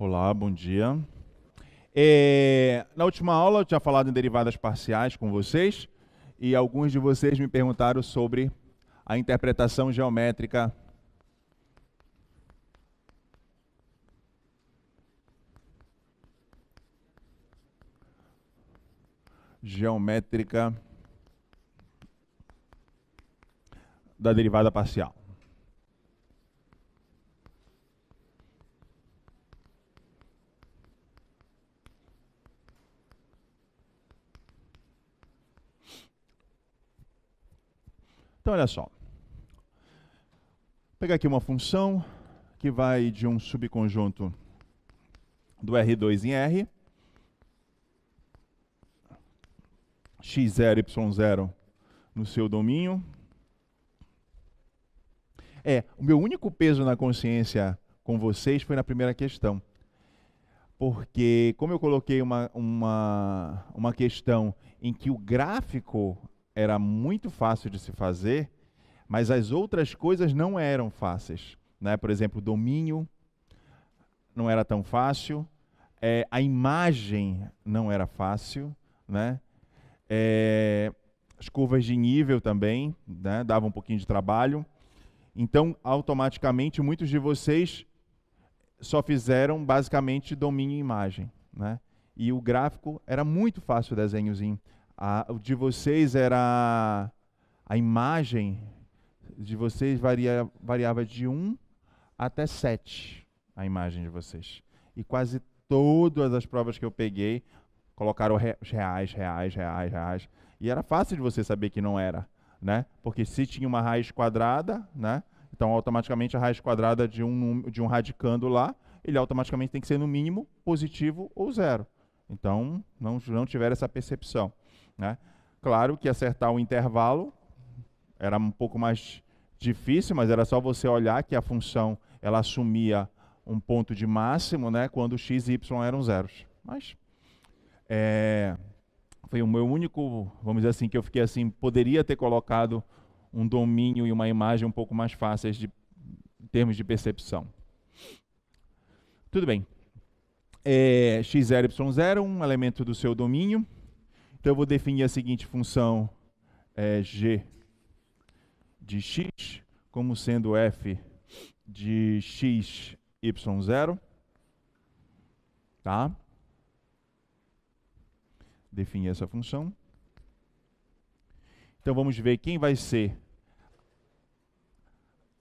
Olá, bom dia. É, na última aula eu tinha falado em derivadas parciais com vocês e alguns de vocês me perguntaram sobre a interpretação geométrica geométrica da derivada parcial. Então, olha só. Vou pegar aqui uma função que vai de um subconjunto do R2 em R, x0, y0 no seu domínio. É, o meu único peso na consciência com vocês foi na primeira questão. Porque como eu coloquei uma, uma, uma questão em que o gráfico era muito fácil de se fazer, mas as outras coisas não eram fáceis. Né? Por exemplo, domínio não era tão fácil, é, a imagem não era fácil, né? É, as curvas de nível também né? davam um pouquinho de trabalho. Então, automaticamente, muitos de vocês só fizeram basicamente domínio e imagem. Né? E o gráfico era muito fácil o desenhozinho. A, o de vocês era a imagem de vocês varia, variava de 1 até 7, a imagem de vocês. E quase todas as provas que eu peguei colocaram reais, reais, reais, reais. E era fácil de você saber que não era, né? Porque se tinha uma raiz quadrada, né? Então automaticamente a raiz quadrada de um, de um radicando lá, ele automaticamente tem que ser no mínimo positivo ou zero. Então não, não tiver essa percepção. Né? Claro que acertar o intervalo era um pouco mais difícil, mas era só você olhar que a função ela assumia um ponto de máximo né, quando x e y eram zeros. Mas é, foi o meu único, vamos dizer assim, que eu fiquei assim, poderia ter colocado um domínio e uma imagem um pouco mais fáceis de, em termos de percepção. Tudo bem. É, x0, y0, um elemento do seu domínio. Então eu vou definir a seguinte função é, g de x como sendo f de x, y, 0. Tá? Definir essa função. Então vamos ver quem vai ser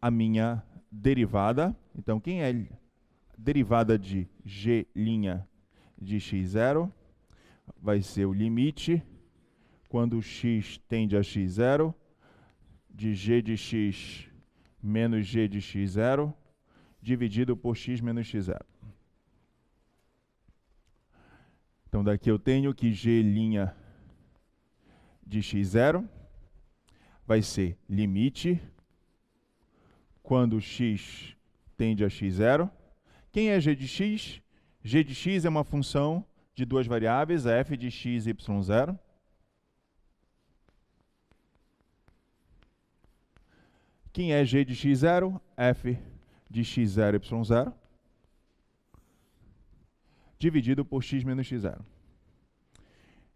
a minha derivada. Então quem é derivada de g' de x0? vai ser o limite quando x tende a x0 de g de x menos g de x0 dividido por x menos x0. Então daqui eu tenho que g' de x0 vai ser limite quando x tende a x0. Quem é g de x? g de x é uma função de duas variáveis, f de x, y, zero. Quem é g de x0? f de x0, y0. Dividido por x menos x0.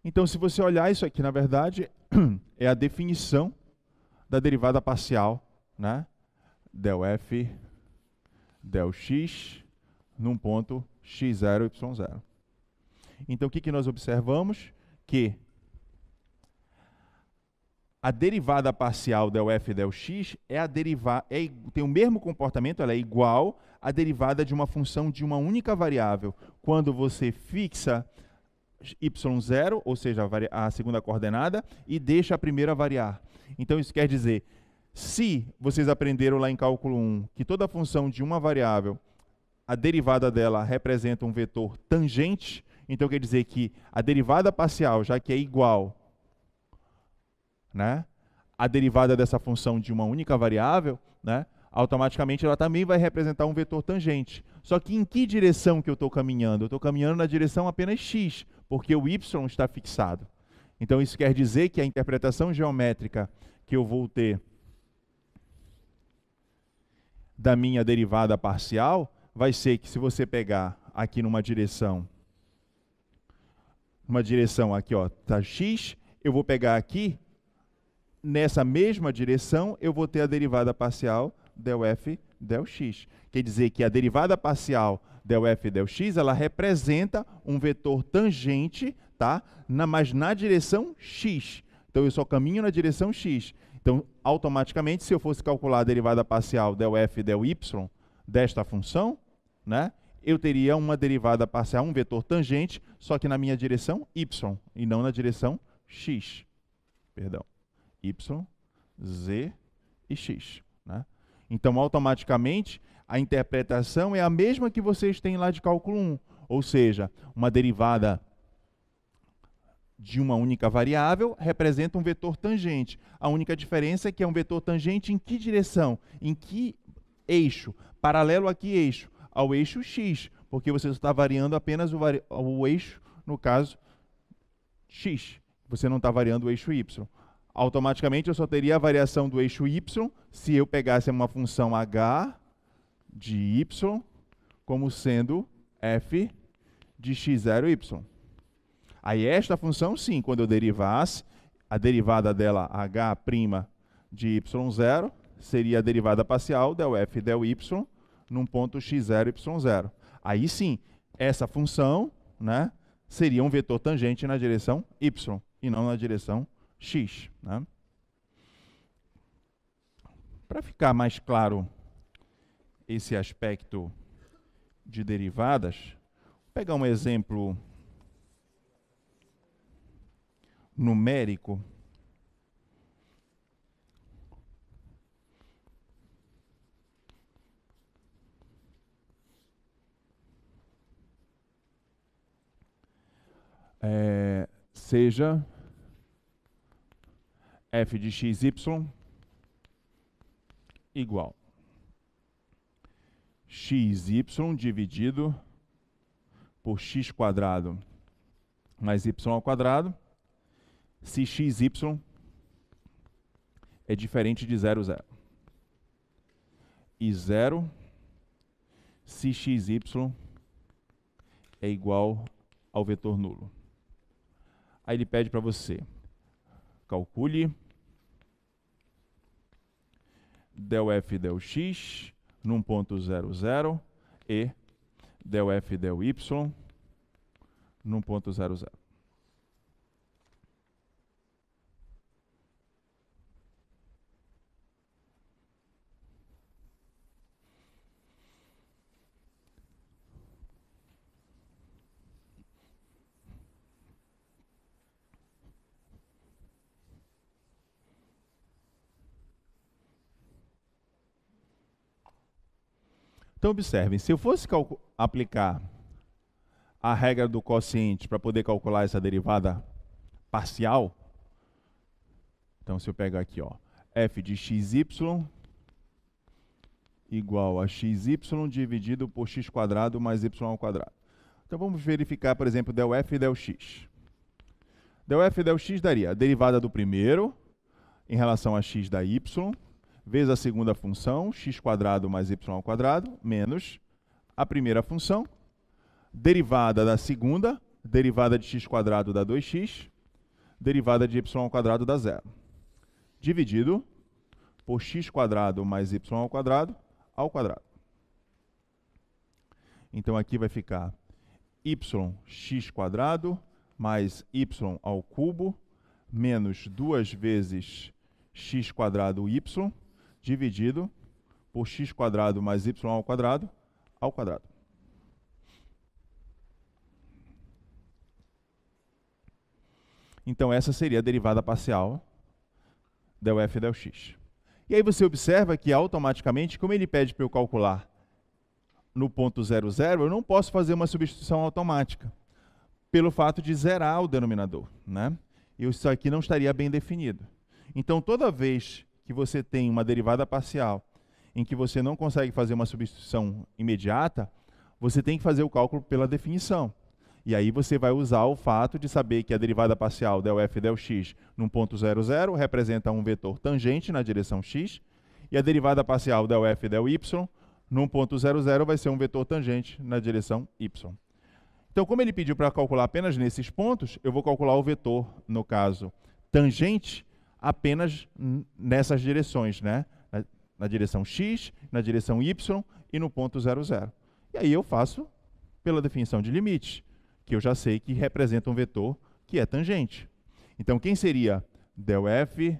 Então, se você olhar isso aqui, na verdade, é a definição da derivada parcial, né? del f del x num ponto x0, y0. Então, o que, que nós observamos? Que a derivada parcial del f del x é a deriva é, tem o mesmo comportamento, ela é igual à derivada de uma função de uma única variável. Quando você fixa y0, ou seja, a, a segunda coordenada, e deixa a primeira variar. Então isso quer dizer, se vocês aprenderam lá em cálculo 1 que toda função de uma variável, a derivada dela representa um vetor tangente, então quer dizer que a derivada parcial, já que é igual né, a derivada dessa função de uma única variável, né, automaticamente ela também vai representar um vetor tangente. Só que em que direção que eu estou caminhando? Eu estou caminhando na direção apenas x, porque o y está fixado. Então isso quer dizer que a interpretação geométrica que eu vou ter da minha derivada parcial vai ser que se você pegar aqui numa direção uma direção aqui, ó, tá x, eu vou pegar aqui, nessa mesma direção, eu vou ter a derivada parcial del f del x. Quer dizer que a derivada parcial del f del x, ela representa um vetor tangente, tá? Na, mas na direção x. Então eu só caminho na direção x. Então, automaticamente, se eu fosse calcular a derivada parcial del f del y desta função, né? eu teria uma derivada parcial, um vetor tangente, só que na minha direção y e não na direção x. Perdão. y, z e x. Né? Então, automaticamente, a interpretação é a mesma que vocês têm lá de cálculo 1, ou seja, uma derivada de uma única variável representa um vetor tangente. A única diferença é que é um vetor tangente em que direção? Em que eixo? Paralelo a que eixo? ao eixo x, porque você está variando apenas o, vari o eixo, no caso, x. Você não está variando o eixo y. Automaticamente eu só teria a variação do eixo y se eu pegasse uma função h de y como sendo f de x0, y. Aí esta função, sim, quando eu derivasse, a derivada dela, h' de y0, seria a derivada parcial del f del y num ponto x0, y0. Aí sim, essa função né, seria um vetor tangente na direção y e não na direção x. Né? Para ficar mais claro esse aspecto de derivadas, vou pegar um exemplo numérico é, seja f de xy igual xy dividido por x quadrado mais y ao quadrado, se xy é diferente de zero, zero. E zero se xy é igual ao vetor nulo. Aí ele pede para você, calcule del f del x num ponto zero zero e del f del y num ponto zero zero. Então, observem, se eu fosse aplicar a regra do quociente para poder calcular essa derivada parcial, então se eu pegar aqui, ó, f de y igual a xy dividido por x quadrado mais y ao quadrado. Então vamos verificar, por exemplo, del f e del x. Del f e del x daria a derivada do primeiro em relação a x da y, vezes a segunda função, x quadrado mais y quadrado, menos a primeira função, derivada da segunda, derivada de x quadrado dá 2x, derivada de y quadrado dá zero. Dividido por x quadrado mais y ao quadrado ao quadrado. Então aqui vai ficar yx quadrado mais y ao cubo menos duas vezes x quadrado y dividido por x quadrado mais y ao quadrado ao quadrado. Então essa seria a derivada parcial del f del x. E aí você observa que automaticamente, como ele pede para eu calcular no ponto 00, eu não posso fazer uma substituição automática, pelo fato de zerar o denominador. Né? Isso aqui não estaria bem definido. Então toda vez que você tem uma derivada parcial em que você não consegue fazer uma substituição imediata, você tem que fazer o cálculo pela definição. E aí você vai usar o fato de saber que a derivada parcial del f del x num ponto 0, 0 representa um vetor tangente na direção x, e a derivada parcial del f del y num ponto 0, 0 vai ser um vetor tangente na direção y. Então, como ele pediu para calcular apenas nesses pontos, eu vou calcular o vetor, no caso, tangente apenas nessas direções, né? Na, na, direção x, na direção y e no ponto zero zero. E aí eu faço pela definição de limite, que eu já sei que representa um vetor que é tangente. Então quem seria del f,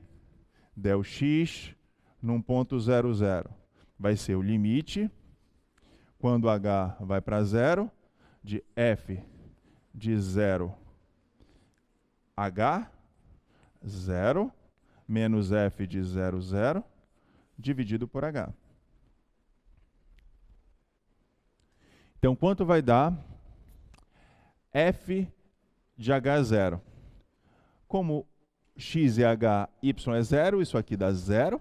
del x num ponto zero zero? Vai ser o limite quando h vai para zero de f de zero h zero menos f de 0, 0, dividido por h. Então, quanto vai dar f de h0? Como x é h, y é zero, isso aqui dá zero.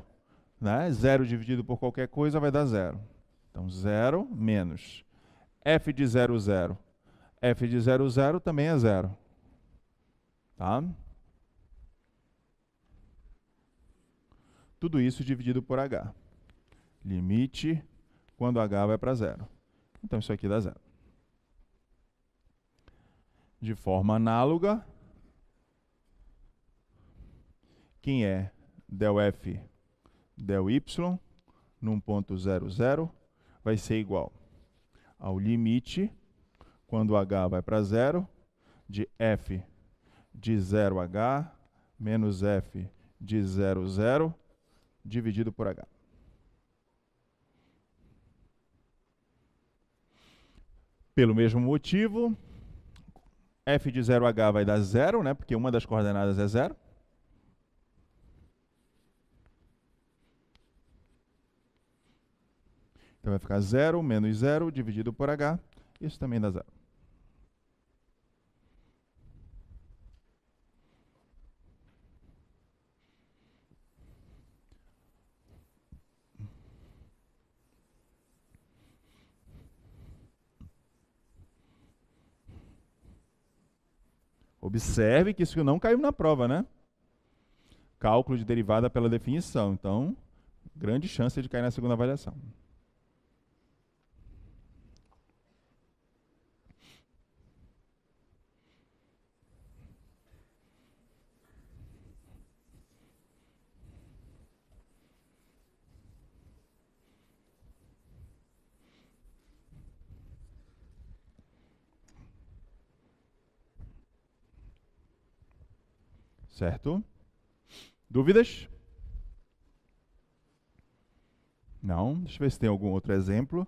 Né? Zero dividido por qualquer coisa vai dar zero. Então, zero menos f de zero, zero. f de zero, zero também é zero. Tá? Tudo isso dividido por h. Limite quando h vai para zero. Então isso aqui dá zero. De forma análoga, quem é del f del y num ponto zero zero vai ser igual ao limite quando h vai para zero de f de 0h menos f de zero zero dividido por H. Pelo mesmo motivo, f de 0h vai dar zero, né, porque uma das coordenadas é zero. Então vai ficar zero menos zero dividido por h. Isso também dá zero. Observe que isso não caiu na prova, né? Cálculo de derivada pela definição. Então, grande chance de cair na segunda avaliação. Certo? Dúvidas? Não. Deixa eu ver se tem algum outro exemplo.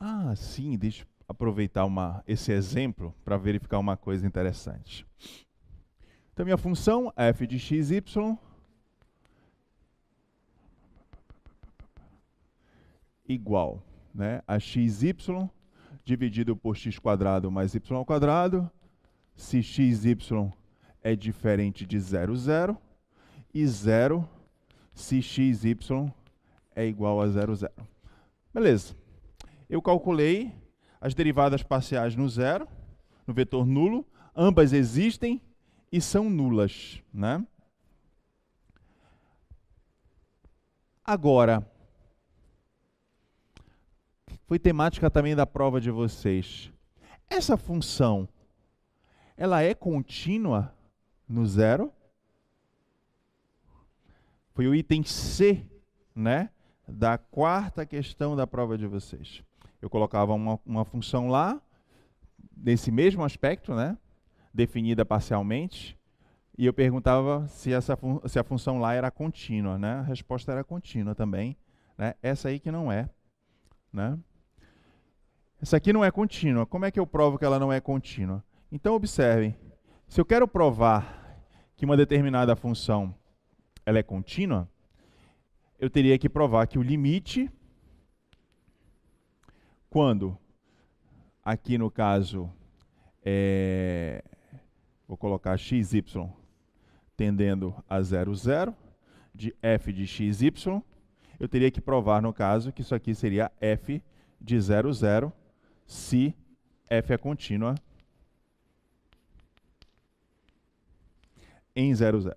Ah, sim, deixa eu aproveitar uma, esse exemplo para verificar uma coisa interessante. Então, minha função f de x, y igual né, a xy dividido por x quadrado mais y ao quadrado, se xy é diferente de zero, zero, e zero se xy é igual a zero, zero. Beleza. Eu calculei as derivadas parciais no zero, no vetor nulo, ambas existem, e são nulas. Né? Agora, foi temática também da prova de vocês. Essa função, ela é contínua no zero? Foi o item C, né? Da quarta questão da prova de vocês. Eu colocava uma, uma função lá, nesse mesmo aspecto, né? definida parcialmente, e eu perguntava se, essa se a função lá era contínua, né? A resposta era contínua também, né? Essa aí que não é, né? Essa aqui não é contínua. Como é que eu provo que ela não é contínua? Então observem, se eu quero provar que uma determinada função ela é contínua, eu teria que provar que o limite quando aqui no caso é, vou colocar xy tendendo a 0, 0, de f de xy, eu teria que provar, no caso, que isso aqui seria f de 0, 0, se f é contínua em 0, 0.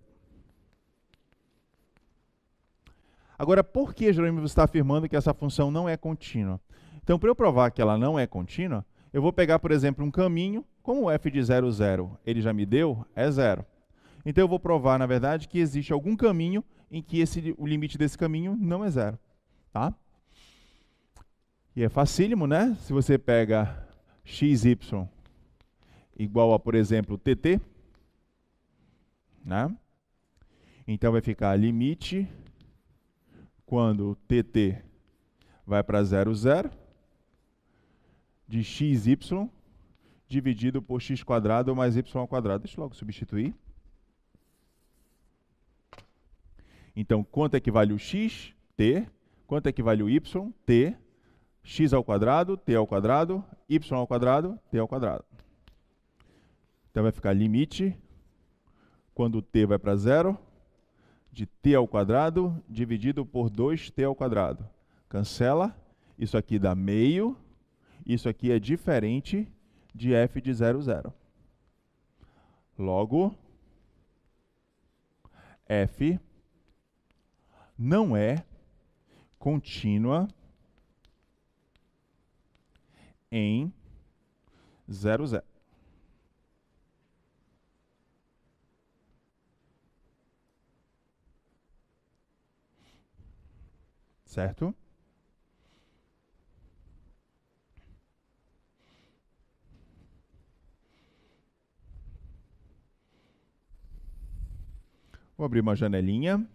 Agora, por que Jerônimo está afirmando que essa função não é contínua? Então, para eu provar que ela não é contínua, eu vou pegar, por exemplo, um caminho como o f de 0, 0 ele já me deu, é zero. Então eu vou provar, na verdade, que existe algum caminho em que esse, o limite desse caminho não é zero. Tá? E é facílimo, né? Se você pega xy igual a, por exemplo, tt, né? Então vai ficar limite quando tt vai para 0, 0 de xy dividido por x quadrado mais y quadrado. Deixa eu logo substituir. Então, quanto é que vale o x? T. Quanto é que vale o y? T. x ao quadrado, t ao quadrado, y ao quadrado, t ao quadrado. Então vai ficar limite quando t vai para zero de t ao quadrado dividido por 2t ao quadrado. Cancela. Isso aqui dá meio. Isso aqui é diferente de f de 0, 0. Logo, f não é contínua em 0, 0. Certo? Vou abrir uma janelinha.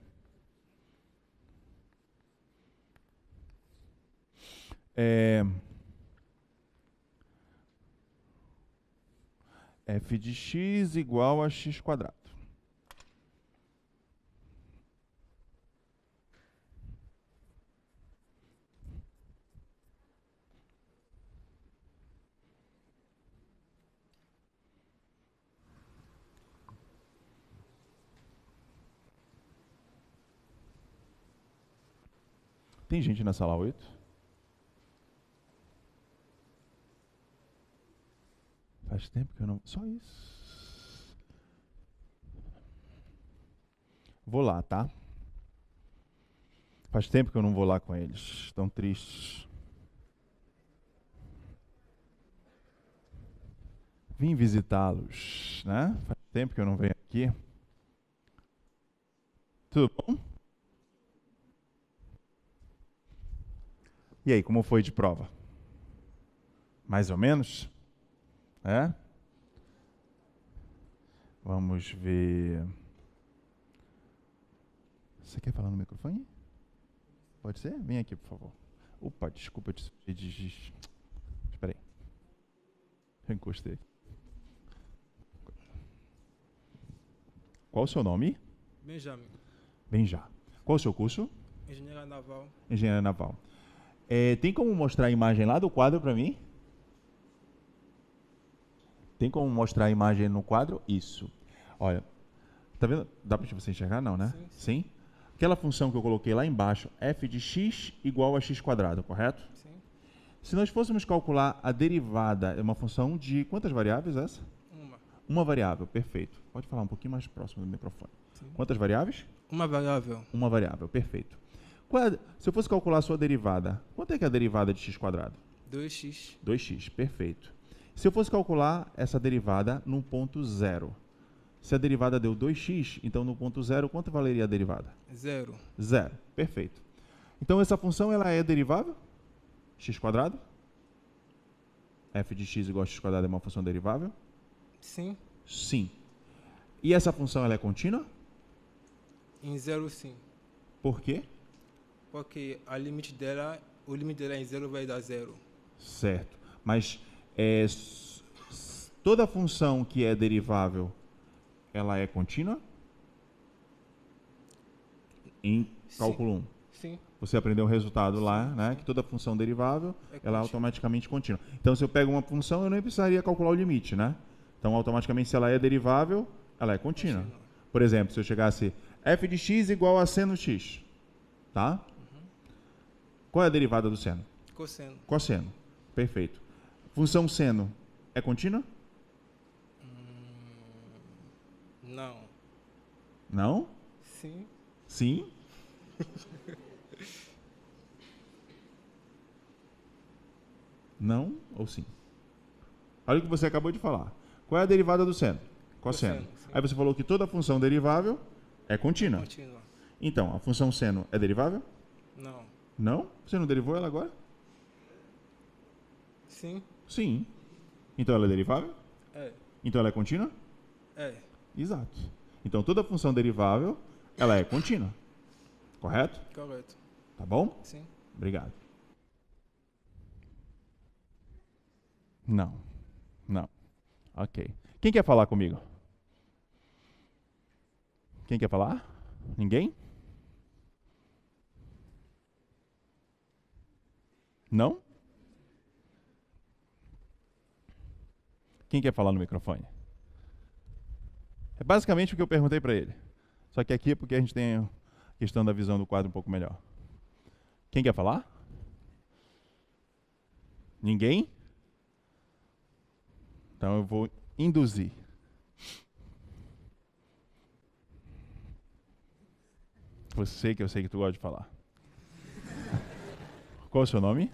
É... f de x igual a x quadrado. Tem gente na sala 8? Faz tempo que eu não. Só isso. Vou lá, tá? Faz tempo que eu não vou lá com eles. Estão tristes. Vim visitá-los, né? Faz tempo que eu não venho aqui. Tudo bom? E aí, como foi de prova? Mais ou menos? É? Vamos ver. Você quer falar no microfone? Pode ser? Vem aqui, por favor. Opa, desculpa, eu te. Espera aí. Eu encostei. Qual o seu nome? Benjamin. Benja. Qual o seu curso? Engenharia Naval. Engenharia Naval. É, tem como mostrar a imagem lá do quadro para mim? Tem como mostrar a imagem no quadro? Isso. Olha, tá vendo? Dá para você enxergar? Não, né? Sim, sim. sim? Aquela função que eu coloquei lá embaixo, f de x igual a x quadrado, correto? Sim. Se nós fôssemos calcular a derivada, é uma função de quantas variáveis é essa? Uma. Uma variável, perfeito. Pode falar um pouquinho mais próximo do microfone. Sim. Quantas variáveis? Uma variável. Uma variável, perfeito. É, se eu fosse calcular a sua derivada, quanto é que é a derivada de x quadrado? 2x. 2x, perfeito. Se eu fosse calcular essa derivada num ponto zero, se a derivada deu 2x, então no ponto zero, quanto valeria a derivada? Zero. Zero, perfeito. Então essa função ela é derivável? x quadrado? f de x igual a x quadrado é uma função derivável? Sim. Sim. E essa função ela é contínua? Em zero, sim. Por quê? porque a limite dela, o limite dela é em zero vai dar zero. Certo. Mas é, toda função que é derivável, ela é contínua? Em cálculo 1. Sim. Você aprendeu o resultado sim, lá, né? Que toda função derivável, é ela é automaticamente contínua. Então, se eu pego uma função, eu nem precisaria calcular o limite, né? Então, automaticamente, se ela é derivável, ela é contínua. contínua. Por exemplo, se eu chegasse f de x igual a seno x, tá? Qual é a derivada do seno? Cosseno. Cosseno. Perfeito. Função seno é contínua? Hum, não. Não? Sim. Sim? não ou sim? Olha o que você acabou de falar. Qual é a derivada do seno? Cosseno. cosseno Aí você falou que toda função derivável é contínua. Contínua. Então, a função seno é derivável? Não. Não? Você não derivou ela agora? Sim. Sim. Então ela é derivável? É. Então ela é contínua? É. Exato. Então toda função derivável, ela é contínua. Correto? Correto. Tá bom? Sim. Obrigado. Não. Não. Ok. Quem quer falar comigo? Quem quer falar? Ninguém? Não? Quem quer falar no microfone? É basicamente o que eu perguntei para ele. Só que aqui é porque a gente tem a questão da visão do quadro um pouco melhor. Quem quer falar? Ninguém? Então eu vou induzir. Você que eu sei que tu gosta de falar. Qual é o seu nome?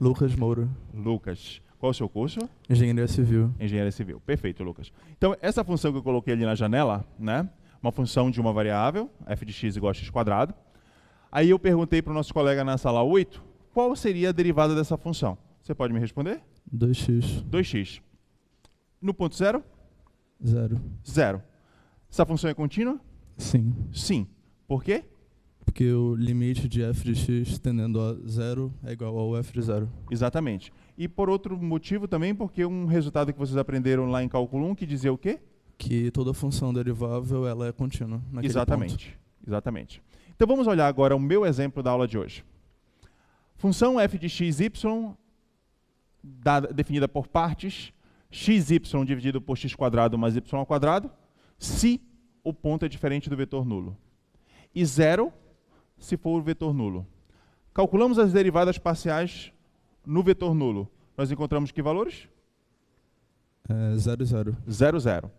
Lucas Moura. Lucas. Qual o seu curso? Engenharia Civil. Engenharia Civil. Perfeito, Lucas. Então, essa função que eu coloquei ali na janela, né? Uma função de uma variável, f de x igual a x quadrado. Aí eu perguntei para o nosso colega na sala 8, qual seria a derivada dessa função? Você pode me responder? 2x. 2x. No ponto zero? Zero. Zero. Essa função é contínua? Sim. Sim. Por quê? porque o limite de f de x tendendo a zero é igual ao f de zero. Exatamente. E por outro motivo também, porque um resultado que vocês aprenderam lá em cálculo 1 que dizia o quê? Que toda função derivável ela é contínua. Exatamente. Ponto. Exatamente. Então vamos olhar agora o meu exemplo da aula de hoje. Função f de x, y, definida por partes, x, y dividido por x quadrado mais y quadrado, se o ponto é diferente do vetor nulo. E zero se for o vetor nulo. Calculamos as derivadas parciais no vetor nulo. Nós encontramos que valores? 0, 0. 0, 0.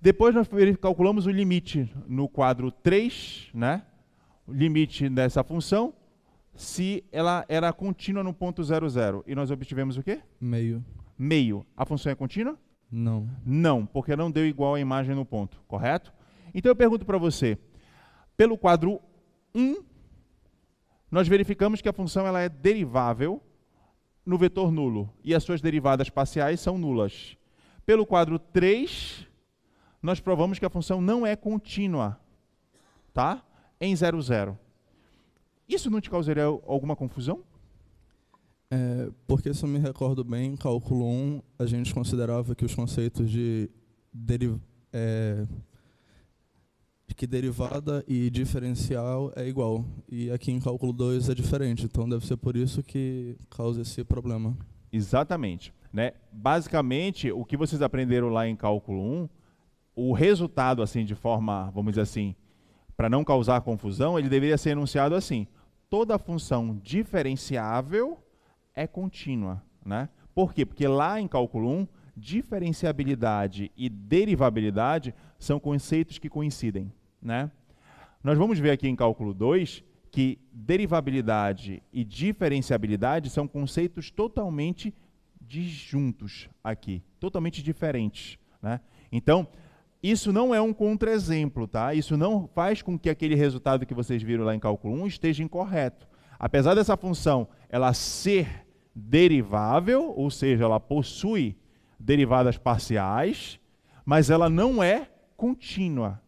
Depois nós calculamos o limite no quadro 3, né? O limite dessa função, se ela era contínua no ponto 0, 0. E nós obtivemos o quê? Meio. Meio. A função é contínua? Não. Não, porque não deu igual a imagem no ponto, correto? Então eu pergunto para você, pelo quadro 1, nós verificamos que a função ela é derivável no vetor nulo e as suas derivadas parciais são nulas. Pelo quadro 3, nós provamos que a função não é contínua, tá? Em 0, 0. Isso não te causaria alguma confusão? É, porque se eu me recordo bem, em cálculo 1, a gente considerava que os conceitos de deriv é, que derivada e diferencial é igual. E aqui em cálculo 2 é diferente, então deve ser por isso que causa esse problema. Exatamente. Né? Basicamente, o que vocês aprenderam lá em cálculo 1, o resultado, assim, de forma, vamos dizer assim, para não causar confusão, ele deveria ser enunciado assim. Toda função diferenciável é contínua. Né? Por quê? Porque lá em cálculo 1, diferenciabilidade e derivabilidade são conceitos que coincidem. Né? Nós vamos ver aqui em cálculo 2 que derivabilidade e diferenciabilidade são conceitos totalmente disjuntos aqui, totalmente diferentes. Né? Então, isso não é um contraexemplo, tá? Isso não faz com que aquele resultado que vocês viram lá em cálculo 1 esteja incorreto. Apesar dessa função ela ser derivável, ou seja, ela possui derivadas parciais, mas ela não é contínua.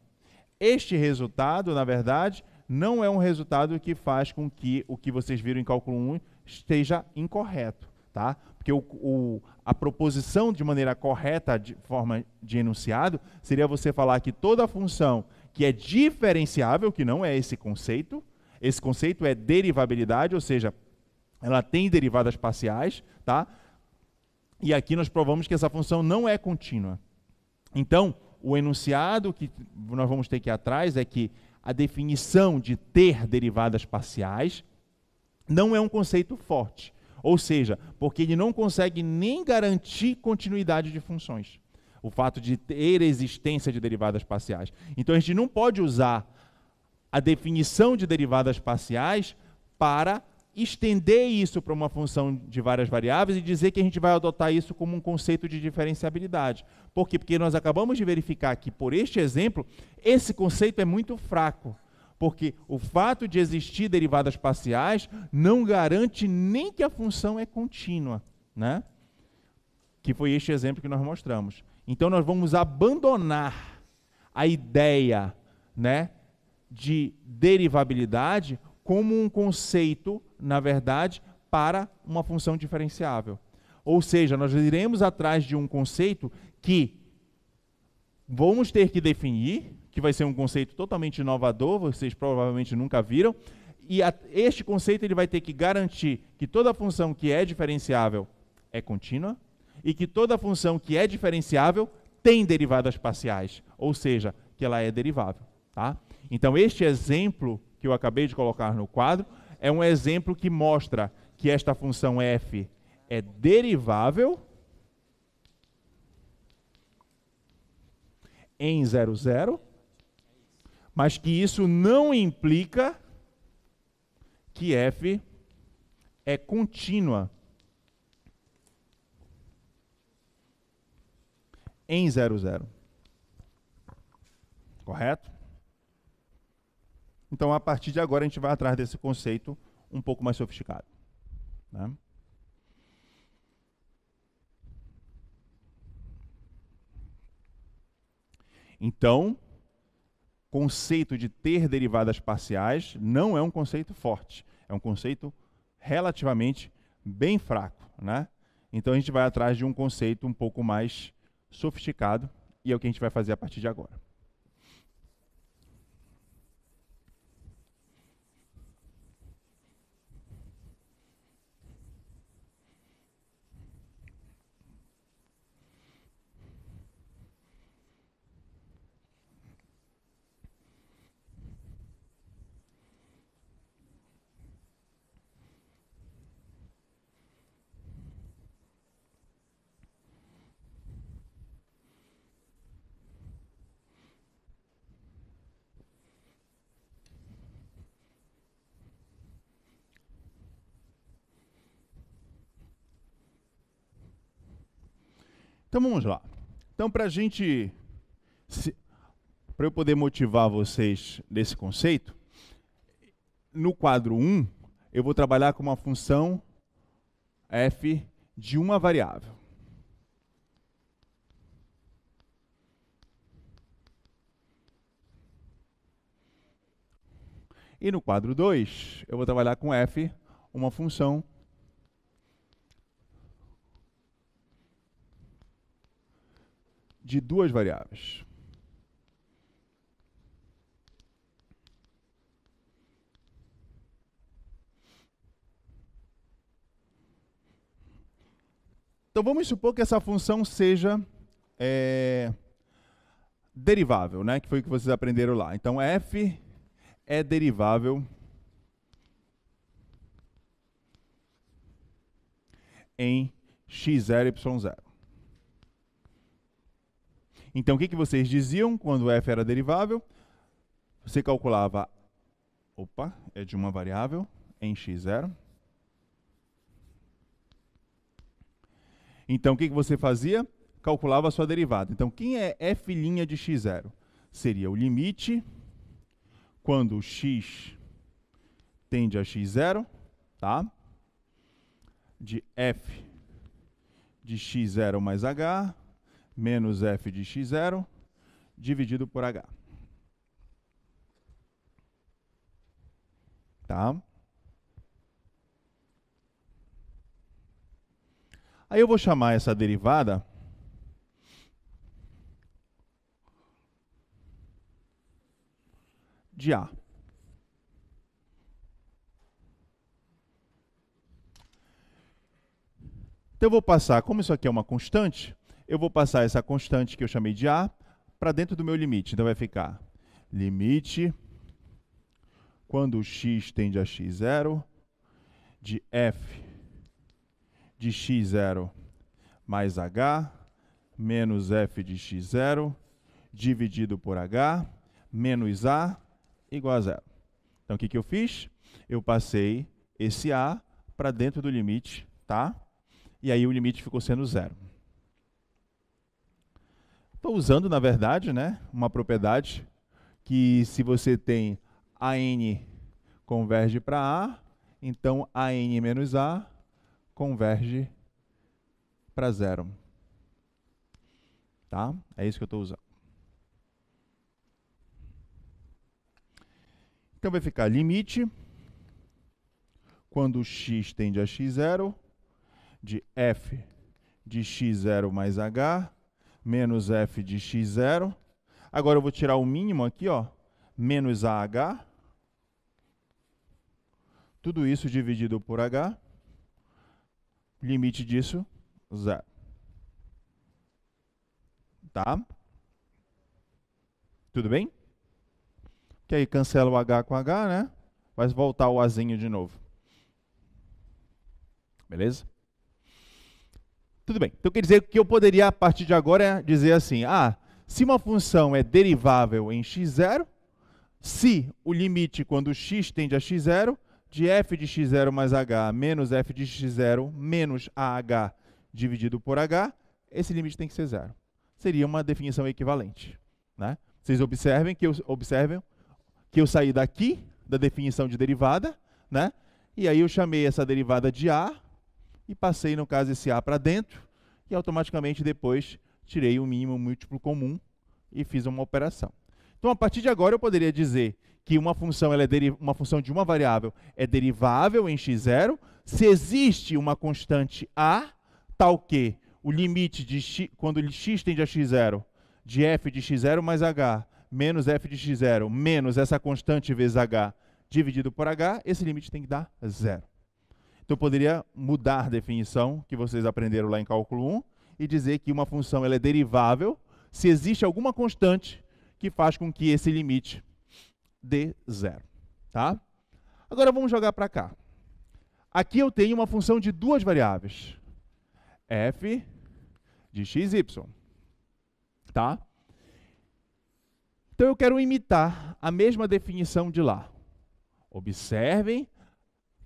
Este resultado, na verdade, não é um resultado que faz com que o que vocês viram em cálculo 1 esteja incorreto, tá? Porque o, o, a proposição de maneira correta, de forma de enunciado, seria você falar que toda função que é diferenciável, que não é esse conceito, esse conceito é derivabilidade, ou seja, ela tem derivadas parciais, tá? E aqui nós provamos que essa função não é contínua. Então, o enunciado que nós vamos ter que ir atrás é que a definição de ter derivadas parciais não é um conceito forte. Ou seja, porque ele não consegue nem garantir continuidade de funções. O fato de ter existência de derivadas parciais. Então a gente não pode usar a definição de derivadas parciais para estender isso para uma função de várias variáveis e dizer que a gente vai adotar isso como um conceito de diferenciabilidade. Por quê? Porque nós acabamos de verificar que, por este exemplo, esse conceito é muito fraco. Porque o fato de existir derivadas parciais não garante nem que a função é contínua, né? que foi este exemplo que nós mostramos. Então, nós vamos abandonar a ideia né, de derivabilidade como um conceito na verdade, para uma função diferenciável. Ou seja, nós iremos atrás de um conceito que vamos ter que definir, que vai ser um conceito totalmente inovador, vocês provavelmente nunca viram, e a, este conceito ele vai ter que garantir que toda função que é diferenciável é contínua e que toda função que é diferenciável tem derivadas parciais, ou seja, que ela é derivável. Tá? Então, este exemplo que eu acabei de colocar no quadro é um exemplo que mostra que esta função f é derivável em 0, 0, mas que isso não implica que f é contínua em 0, 0. Correto? Então, a partir de agora, a gente vai atrás desse conceito um pouco mais sofisticado. Né? Então, conceito de ter derivadas parciais não é um conceito forte, é um conceito relativamente bem fraco. Né? Então, a gente vai atrás de um conceito um pouco mais sofisticado, e é o que a gente vai fazer a partir de agora. Então vamos lá. Então, para a gente. Para eu poder motivar vocês nesse conceito, no quadro 1, eu vou trabalhar com uma função f de uma variável. E no quadro 2, eu vou trabalhar com f, uma função de duas variáveis. Então vamos supor que essa função seja é, derivável, né? Que foi o que vocês aprenderam lá. Então f é derivável em x0, y0. Então, o que, que vocês diziam quando f era derivável? Você calculava, opa, é de uma variável em x0. Então, o que, que você fazia? Calculava a sua derivada. Então, quem é f' de x0? Seria o limite quando x tende a x0, tá? De f de x0 mais h menos f de x0 dividido por h. Tá? Aí eu vou chamar essa derivada de A. Então eu vou passar, como isso aqui é uma constante, eu vou passar essa constante que eu chamei de A para dentro do meu limite. Então vai ficar limite quando x tende a x0 de f de x0 mais h menos f de x0 dividido por h menos a igual a zero. Então o que, que eu fiz? Eu passei esse a para dentro do limite, tá? E aí o limite ficou sendo zero. Estou usando, na verdade, né, uma propriedade que se você tem a n converge para a, então a n menos a converge para zero. Tá? É isso que eu estou usando. Então vai ficar limite quando x tende a x0 de f de x0 mais h menos f de x0. Agora eu vou tirar o mínimo aqui, ó, menos ah. Tudo isso dividido por h. Limite disso, zero. Tá? Tudo bem? Que aí cancela o h com h, né? Vai voltar o azinho de novo. Beleza? Tudo bem. Então quer dizer que eu poderia, a partir de agora, dizer assim: ah, se uma função é derivável em x0, se o limite quando x tende a x0, de f de x0 mais h menos f de x0 menos ah dividido por h, esse limite tem que ser zero. Seria uma definição equivalente. Né? Vocês observem que eu, observem que eu saí daqui, da definição de derivada, né? e aí eu chamei essa derivada de a e passei, no caso, esse A para dentro e automaticamente depois tirei o mínimo múltiplo comum e fiz uma operação. Então, a partir de agora, eu poderia dizer que uma função, ela é uma função de uma variável é derivável em x0 se existe uma constante a tal que o limite de x, quando x tende a x0 de f de x0 mais h menos f de x0 menos essa constante vezes h dividido por h, esse limite tem que dar zero. Então eu poderia mudar a definição que vocês aprenderam lá em cálculo 1 e dizer que uma função ela é derivável se existe alguma constante que faz com que esse limite dê zero. Tá? Agora vamos jogar para cá. Aqui eu tenho uma função de duas variáveis, f de x, y. Tá? Então eu quero imitar a mesma definição de lá. Observem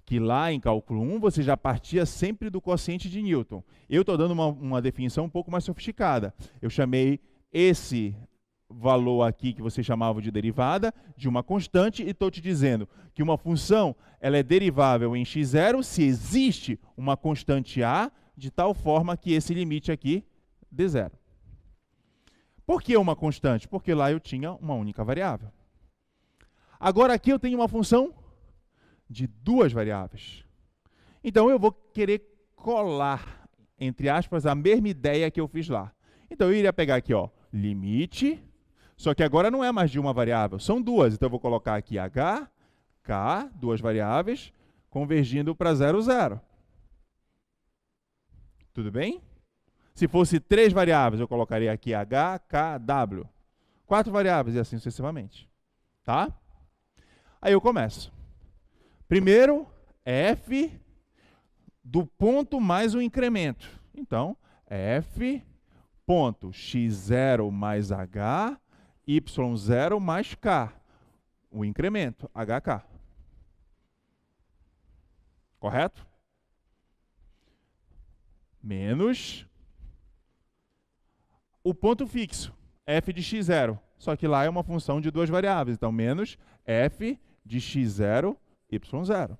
que lá em cálculo 1 você já partia sempre do quociente de Newton. Eu estou dando uma, uma, definição um pouco mais sofisticada. Eu chamei esse valor aqui que você chamava de derivada de uma constante e estou te dizendo que uma função ela é derivável em x0 se existe uma constante a de tal forma que esse limite aqui dê zero. Por que uma constante? Porque lá eu tinha uma única variável. Agora aqui eu tenho uma função de duas variáveis. Então eu vou querer colar, entre aspas, a mesma ideia que eu fiz lá. Então eu iria pegar aqui, ó, limite, só que agora não é mais de uma variável, são duas. Então eu vou colocar aqui h, k, duas variáveis, convergindo para 0, 0. Tudo bem? Se fosse três variáveis, eu colocaria aqui h, k, w. Quatro variáveis e assim sucessivamente. Tá? Aí eu começo. Primeiro, f do ponto mais o incremento. Então, f ponto x0 mais h, y0 mais k. O incremento, hk. Correto? Menos o ponto fixo, f de x0. Só que lá é uma função de duas variáveis. Então, menos f de x0 Y0.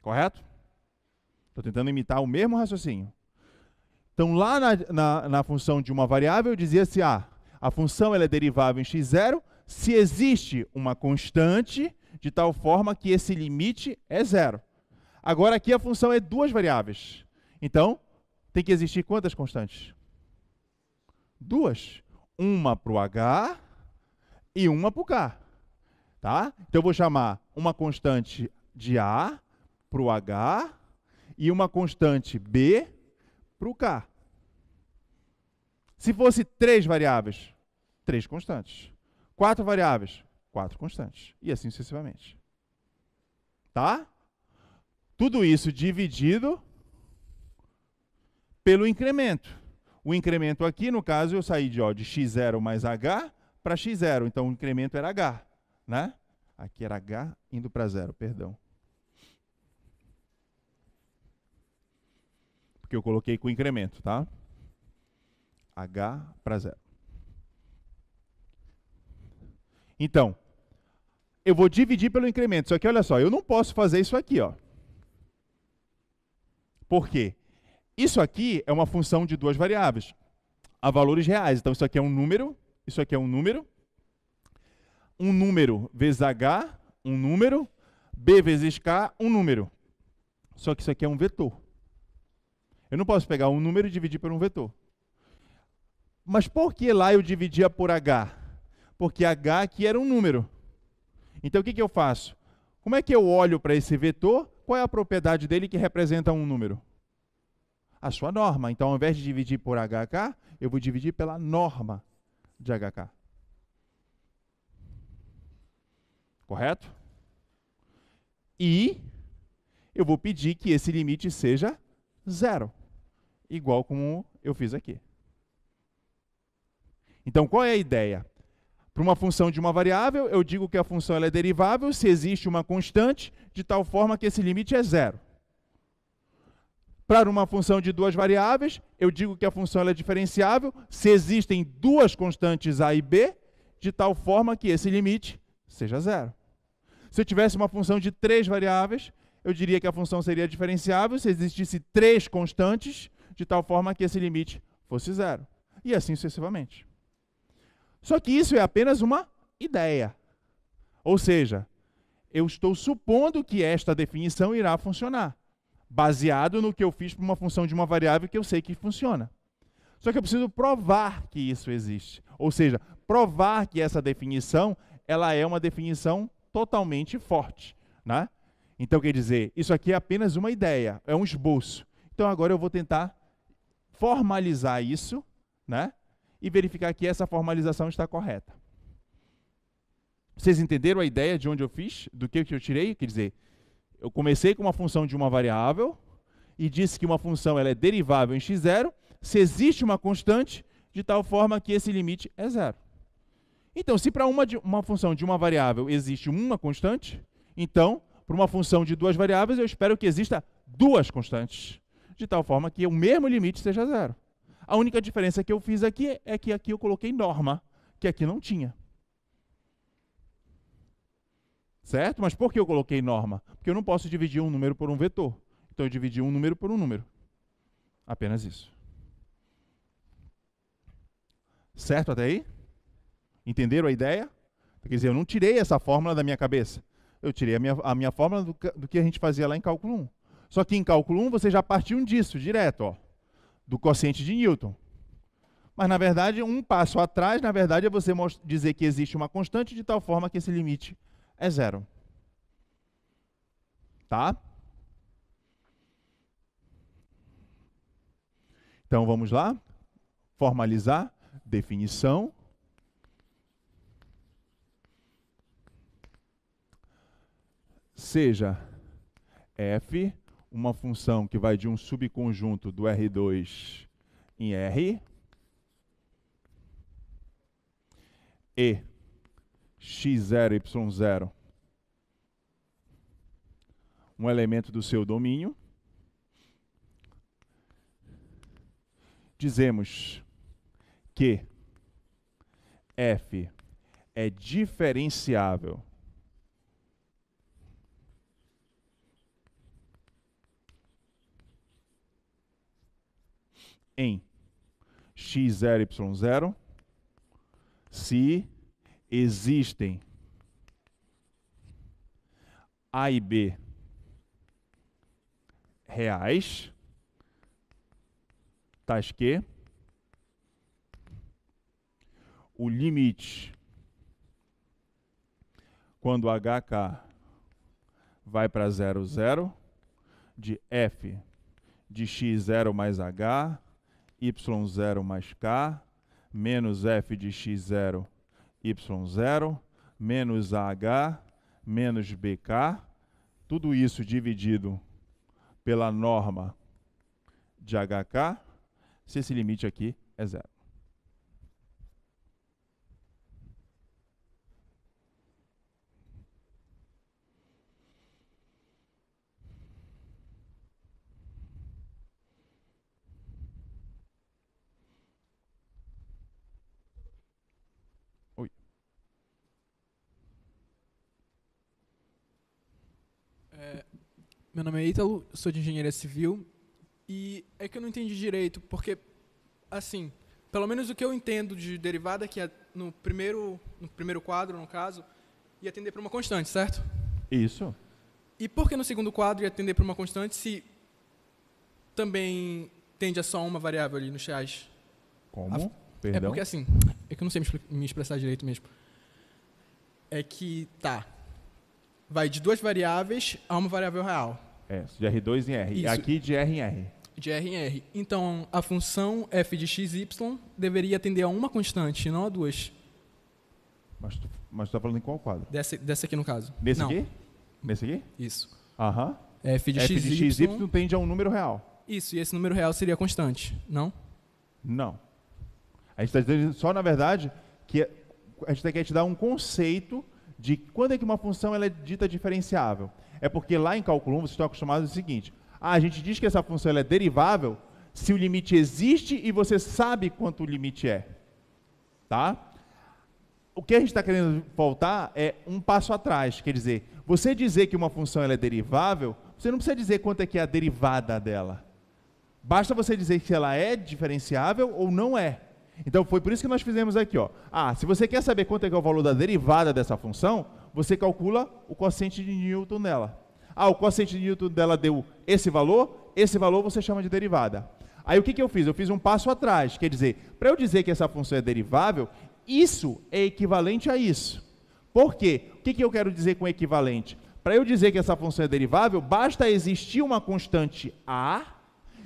Correto? Estou tentando imitar o mesmo raciocínio. Então, lá na, na, na função de uma variável, dizia-se A. Assim, ah, a função ela é derivável em x0 se existe uma constante de tal forma que esse limite é zero. Agora, aqui a função é duas variáveis. Então, tem que existir quantas constantes? Duas. Uma para o h e uma para o k. Tá? Então eu vou chamar uma constante de A para o H e uma constante B para o K. Se fosse três variáveis, três constantes. Quatro variáveis, quatro constantes. E assim sucessivamente. Tá? Tudo isso dividido pelo incremento. O incremento aqui, no caso, eu saí de, ó, de x0 mais h para x0. Então, o incremento era h né? Aqui era H indo para zero, perdão. Porque eu coloquei com incremento, tá? H para zero. Então, eu vou dividir pelo incremento. Só que olha só, eu não posso fazer isso aqui, ó. Por quê? Isso aqui é uma função de duas variáveis, a valores reais. Então isso aqui é um número, isso aqui é um número, um número vezes H, um número, B vezes K, um número. Só que isso aqui é um vetor. Eu não posso pegar um número e dividir por um vetor. Mas por que lá eu dividia por H? Porque H aqui era um número. Então o que, que eu faço? Como é que eu olho para esse vetor? Qual é a propriedade dele que representa um número? A sua norma. Então, ao invés de dividir por HK, eu vou dividir pela norma de HK. Correto? E eu vou pedir que esse limite seja zero, igual como eu fiz aqui. Então, qual é a ideia? Para uma função de uma variável, eu digo que a função é derivável se existe uma constante, de tal forma que esse limite é zero. Para uma função de duas variáveis, eu digo que a função é diferenciável se existem duas constantes a e b, de tal forma que esse limite seja zero. Se eu tivesse uma função de três variáveis, eu diria que a função seria diferenciável se existisse três constantes, de tal forma que esse limite fosse zero. E assim sucessivamente. Só que isso é apenas uma ideia. Ou seja, eu estou supondo que esta definição irá funcionar, baseado no que eu fiz para uma função de uma variável que eu sei que funciona. Só que eu preciso provar que isso existe. Ou seja, provar que essa definição ela é uma definição totalmente forte. Né? Então, quer dizer, isso aqui é apenas uma ideia, é um esboço. Então, agora eu vou tentar formalizar isso né? e verificar que essa formalização está correta. Vocês entenderam a ideia de onde eu fiz, do que eu tirei? Quer dizer, eu comecei com uma função de uma variável e disse que uma função ela é derivável em x0 se existe uma constante de tal forma que esse limite é zero. Então, se para uma, uma função de uma variável existe uma constante, então, para uma função de duas variáveis, eu espero que exista duas constantes, de tal forma que o mesmo limite seja zero. A única diferença que eu fiz aqui é que aqui eu coloquei norma, que aqui não tinha. Certo? Mas por que eu coloquei norma? Porque eu não posso dividir um número por um vetor. Então eu dividi um número por um número. Apenas isso. Certo até aí? Entenderam a ideia? Quer dizer, eu não tirei essa fórmula da minha cabeça. Eu tirei a minha, a minha fórmula do, do que a gente fazia lá em cálculo 1. Só que em cálculo 1 você já partiu disso, direto, ó, do quociente de Newton. Mas, na verdade, um passo atrás, na verdade, é você dizer que existe uma constante de tal forma que esse limite é zero. Tá? Então, vamos lá? Formalizar, definição, seja f uma função que vai de um subconjunto do R2 em R e x0, y0 um elemento do seu domínio. Dizemos que f é diferenciável em x0, y0 se existem A e B reais, tais tá que o limite quando HK vai para 0, 0, de f de x0 mais h y0 mais k, menos f de x0, y0, menos ah, menos bk, tudo isso dividido pela norma de hk, se esse limite aqui é zero. Meu nome é Ítalo, sou de engenharia civil e é que eu não entendi direito, porque, assim, pelo menos o que eu entendo de derivada, que é no primeiro, no primeiro quadro, no caso, ia atender para uma constante, certo? Isso. E por que no segundo quadro ia atender para uma constante se também tende a só uma variável ali nos reais? Como? A, é Perdão? É porque, assim, é que eu não sei me expressar direito mesmo. É que, tá, vai de duas variáveis a uma variável real. É, de R2 em R. Isso. Aqui de R em R. De R em R. Então, a função f de xy deveria atender a uma constante, não a duas. Mas tu, mas tu tá falando em qual quadro? Dessa, dessa aqui, no caso. Nesse não. aqui? Nesse aqui? Isso. Aham. F de, f de xy tende a um número real. Isso, e esse número real seria constante, não? Não. A gente está dizendo só, na verdade, que é, a gente tá quer te dar um conceito de quando é que uma função ela é dita diferenciável. É porque lá em cálculo 1 vocês estão acostumados ao seguinte: ah, a gente diz que essa função é derivável se o limite existe e você sabe quanto o limite é. Tá? O que a gente está querendo voltar é um passo atrás, quer dizer, você dizer que uma função é derivável, você não precisa dizer quanto é que é a derivada dela. Basta você dizer se ela é diferenciável ou não é. Então foi por isso que nós fizemos aqui, ó. Ah, se você quer saber quanto é que é o valor da derivada dessa função, você calcula o quociente de Newton nela. Ah, o quociente de Newton dela deu esse valor, esse valor você chama de derivada. Aí o que, que eu fiz? Eu fiz um passo atrás, quer dizer, para eu dizer que essa função é derivável, isso é equivalente a isso. Por quê? O que, que eu quero dizer com equivalente? Para eu dizer que essa função é derivável, basta existir uma constante A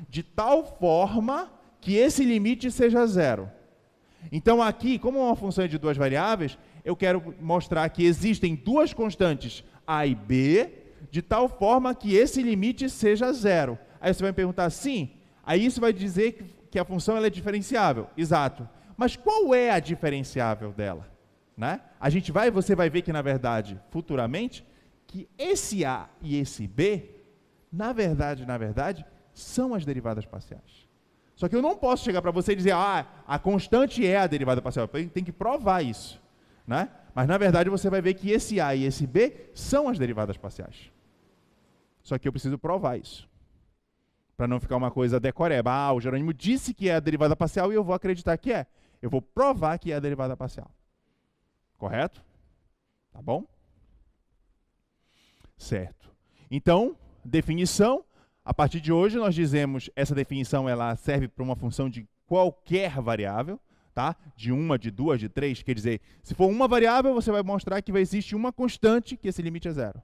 de tal forma que esse limite seja zero. Então aqui, como uma função é de duas variáveis, eu quero mostrar que existem duas constantes, A e B, de tal forma que esse limite seja zero. Aí você vai me perguntar, sim, aí isso vai dizer que, a função é diferenciável. Exato. Mas qual é a diferenciável dela? Né? A gente vai, você vai ver que, na verdade, futuramente, que esse A e esse B, na verdade, na verdade, são as derivadas parciais. Só que eu não posso chegar para você e dizer, ah, a constante é a derivada parcial. Tem que provar isso. Né? Mas na verdade você vai ver que esse A e esse B são as derivadas parciais. Só que eu preciso provar isso. Para não ficar uma coisa decoreba. Ah, o Jerônimo disse que é a derivada parcial e eu vou acreditar que é. Eu vou provar que é a derivada parcial. Correto? Tá bom? Certo. Então, definição. A partir de hoje nós dizemos essa definição ela serve para uma função de qualquer variável tá? De uma, de duas, de três, quer dizer, se for uma variável, você vai mostrar que vai existir uma constante que esse limite é zero.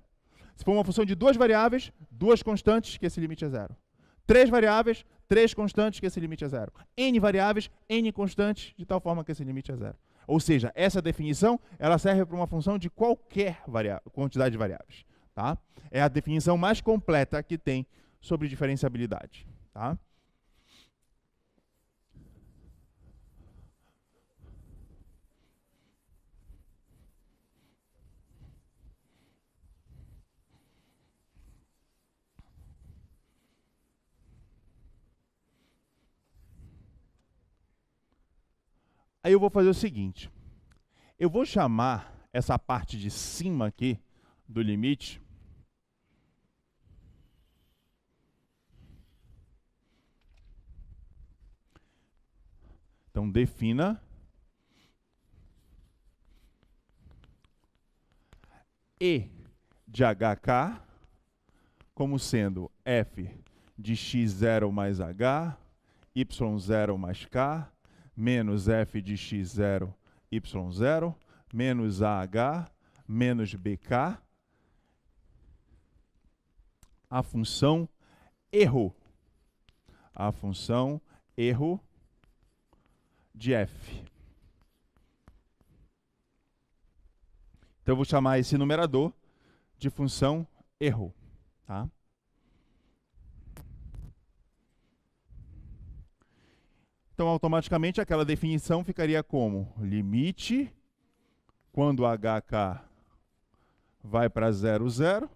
Se for uma função de duas variáveis, duas constantes que esse limite é zero. Três variáveis, três constantes que esse limite é zero. N variáveis, N constantes, de tal forma que esse limite é zero. Ou seja, essa definição, ela serve para uma função de qualquer quantidade de variáveis, tá? É a definição mais completa que tem sobre diferenciabilidade, tá? Aí eu vou fazer o seguinte. Eu vou chamar essa parte de cima aqui do limite Então defina E de HK como sendo f de x0 mais h, y0 mais k, menos f de x0, y0, menos ah, menos bk, a função erro. A função erro de f. Então, eu vou chamar esse numerador de função erro. Tá? Então, automaticamente, aquela definição ficaria como limite quando hk vai para 0, 0,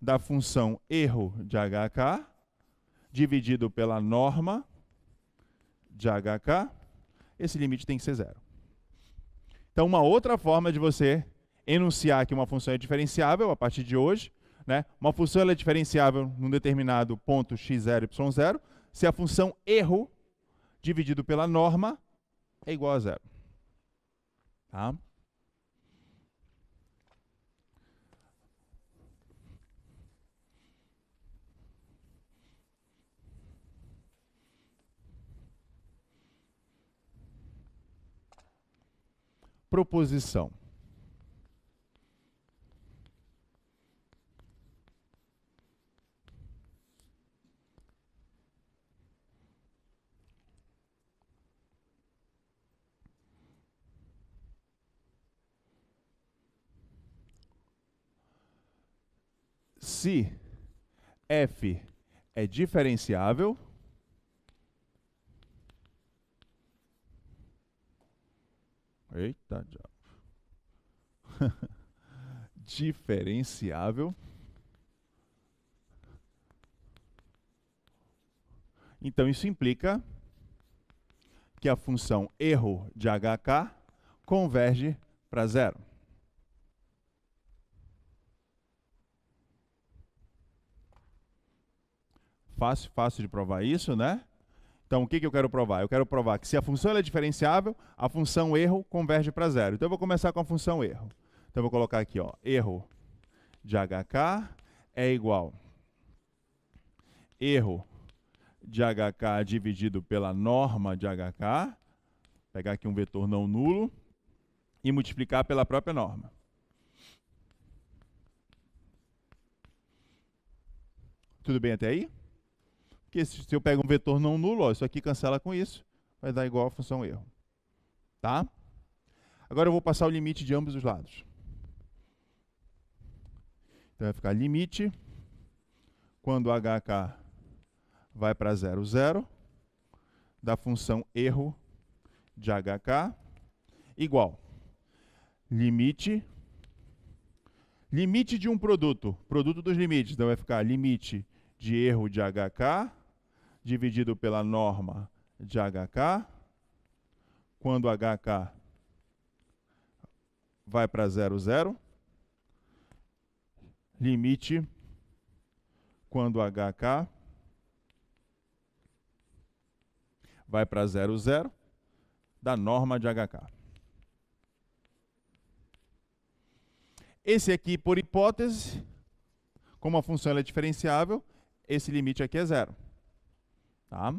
da função erro de hk, dividido pela norma de hk, esse limite tem que ser zero. Então, uma outra forma de você enunciar que uma função é diferenciável a partir de hoje, né? uma função é diferenciável num determinado ponto x0, y0, se a função erro dividido pela norma é igual a zero. Tá? Proposição. se f é diferenciável, eita diabo, diferenciável, então isso implica que a função erro de hk converge para zero. Fácil, fácil de provar isso, né? Então, o que, que eu quero provar? Eu quero provar que se a função é diferenciável, a função erro converge para zero. Então, eu vou começar com a função erro. Então, eu vou colocar aqui, ó, erro de HK é igual erro de HK dividido pela norma de HK, pegar aqui um vetor não nulo e multiplicar pela própria norma. Tudo bem até aí? que se, eu pego um vetor não nulo, ó, isso aqui cancela com isso, vai dar igual a função erro. Tá? Agora eu vou passar o limite de ambos os lados. Então vai ficar limite, quando hk vai para 0, 0, da função erro de hk, igual limite, limite de um produto, produto dos limites, então vai ficar limite de erro de hk dividido pela norma de HK. Quando HK vai para 0, 0. Limite quando HK vai para 0, 0 da norma de HK. Esse aqui, por hipótese, como a função é diferenciável, esse limite aqui é zero. Tá?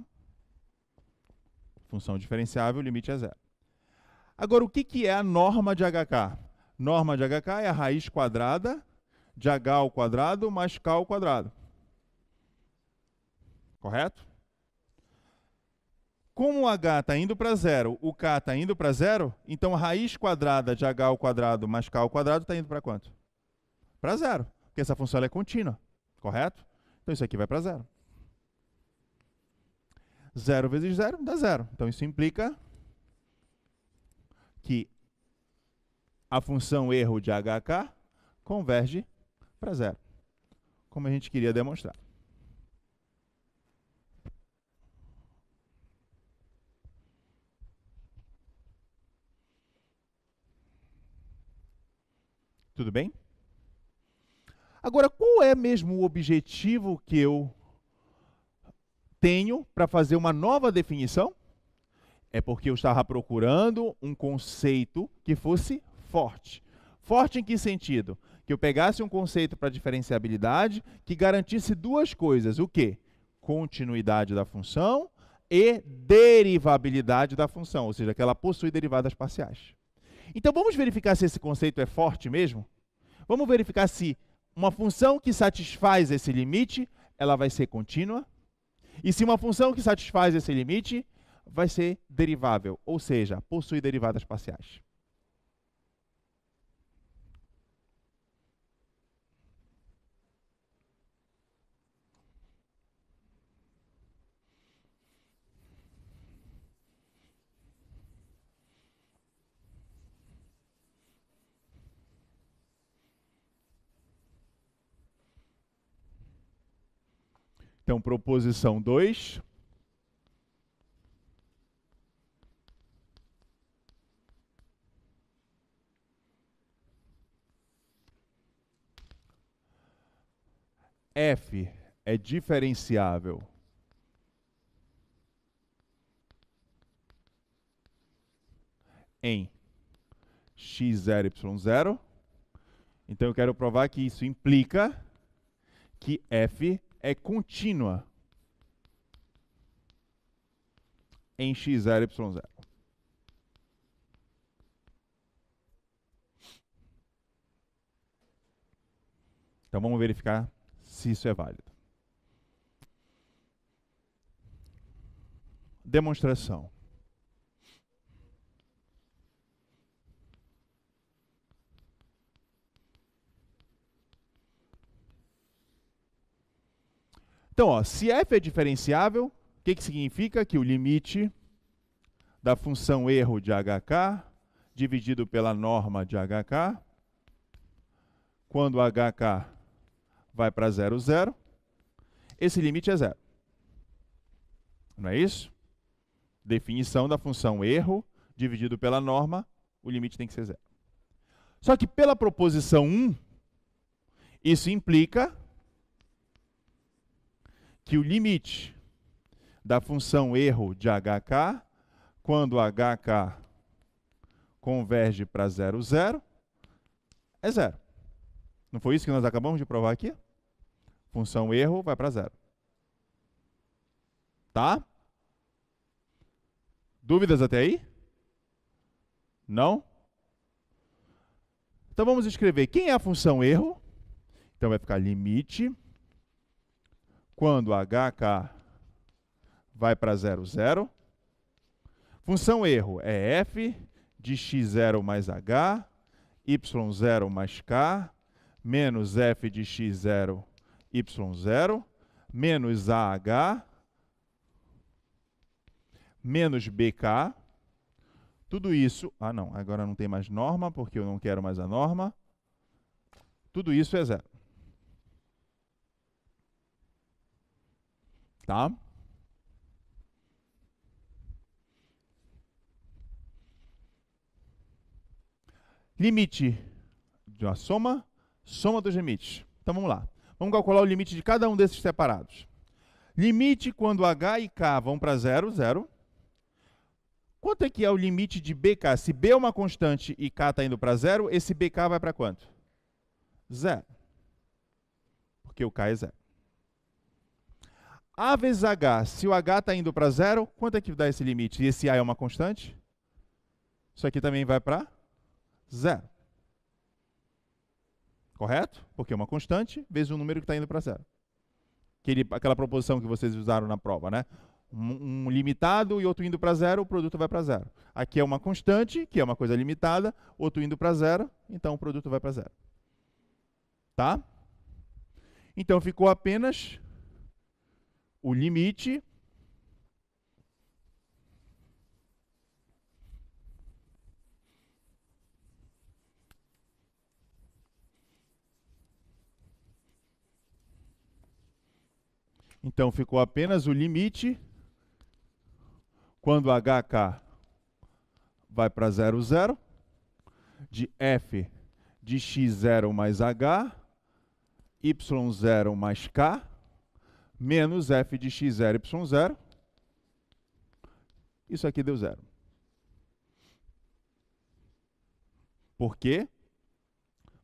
Função diferenciável, o limite é zero. Agora, o que, que é a norma de HK? Norma de HK é a raiz quadrada de H ao quadrado mais K ao quadrado. Correto? Como o H está indo para zero, o K está indo para zero, então a raiz quadrada de H ao quadrado mais K ao quadrado está indo para quanto? Para zero, porque essa função é contínua, correto? Então isso aqui vai para zero. 0 vezes 0 dá 0. Então isso implica que a função erro de HK converge para zero, como a gente queria demonstrar. Tudo bem? Agora, qual é mesmo o objetivo que eu tenho para fazer uma nova definição? É porque eu estava procurando um conceito que fosse forte. Forte em que sentido? Que eu pegasse um conceito para diferenciabilidade que garantisse duas coisas: o quê? Continuidade da função e derivabilidade da função, ou seja, que ela possui derivadas parciais. Então vamos verificar se esse conceito é forte mesmo? Vamos verificar se uma função que satisfaz esse limite, ela vai ser contínua? E se uma função que satisfaz esse limite vai ser derivável, ou seja, possui derivadas parciais. Então, proposição 2. F é diferenciável. Em x0, y0. Então eu quero provar que isso implica que f é contínua em x0, y0. Então vamos verificar se isso é válido. Demonstração. Então, ó, se f é diferenciável, o que, que significa? Que o limite da função erro de hk dividido pela norma de hk, quando hk vai para zero, zero, esse limite é zero. Não é isso? Definição da função erro dividido pela norma, o limite tem que ser zero. Só que pela proposição 1, isso implica que o limite da função erro de hk, quando hk converge para zero, zero, é zero. Não foi isso que nós acabamos de provar aqui? Função erro vai para zero. Tá? Dúvidas até aí? Não? Então vamos escrever quem é a função erro. Então vai ficar limite quando HK vai para 0, 0. Função erro é f de x0 mais h, y0 mais k, menos f de x0, y0, menos ah, menos bk. Tudo isso... Ah, não, agora não tem mais norma, porque eu não quero mais a norma. Tudo isso é zero. Tá? Limite de uma soma, soma dos limites. Então vamos lá. Vamos calcular o limite de cada um desses separados. Limite quando h e k vão para zero, zero. Quanto é que é o limite de bk? Se b é uma constante e k está indo para zero, esse bk vai para quanto? Zero. Porque o k é zero. A vezes H, se o H está indo para zero, quanto é que dá esse limite? E esse A é uma constante? Isso aqui também vai para zero. Correto? Porque é uma constante vezes um número que está indo para zero. Aquele, aquela proposição que vocês usaram na prova, né? Um, um limitado e outro indo para zero, o produto vai para zero. Aqui é uma constante, que é uma coisa limitada, outro indo para zero, então o produto vai para zero. Tá? Então ficou apenas o limite Então ficou apenas o limite quando HK vai para 0, 0, de F de x0 mais H, y0 mais K, menos f de x, zero, y, zero. Isso aqui deu zero. Por quê?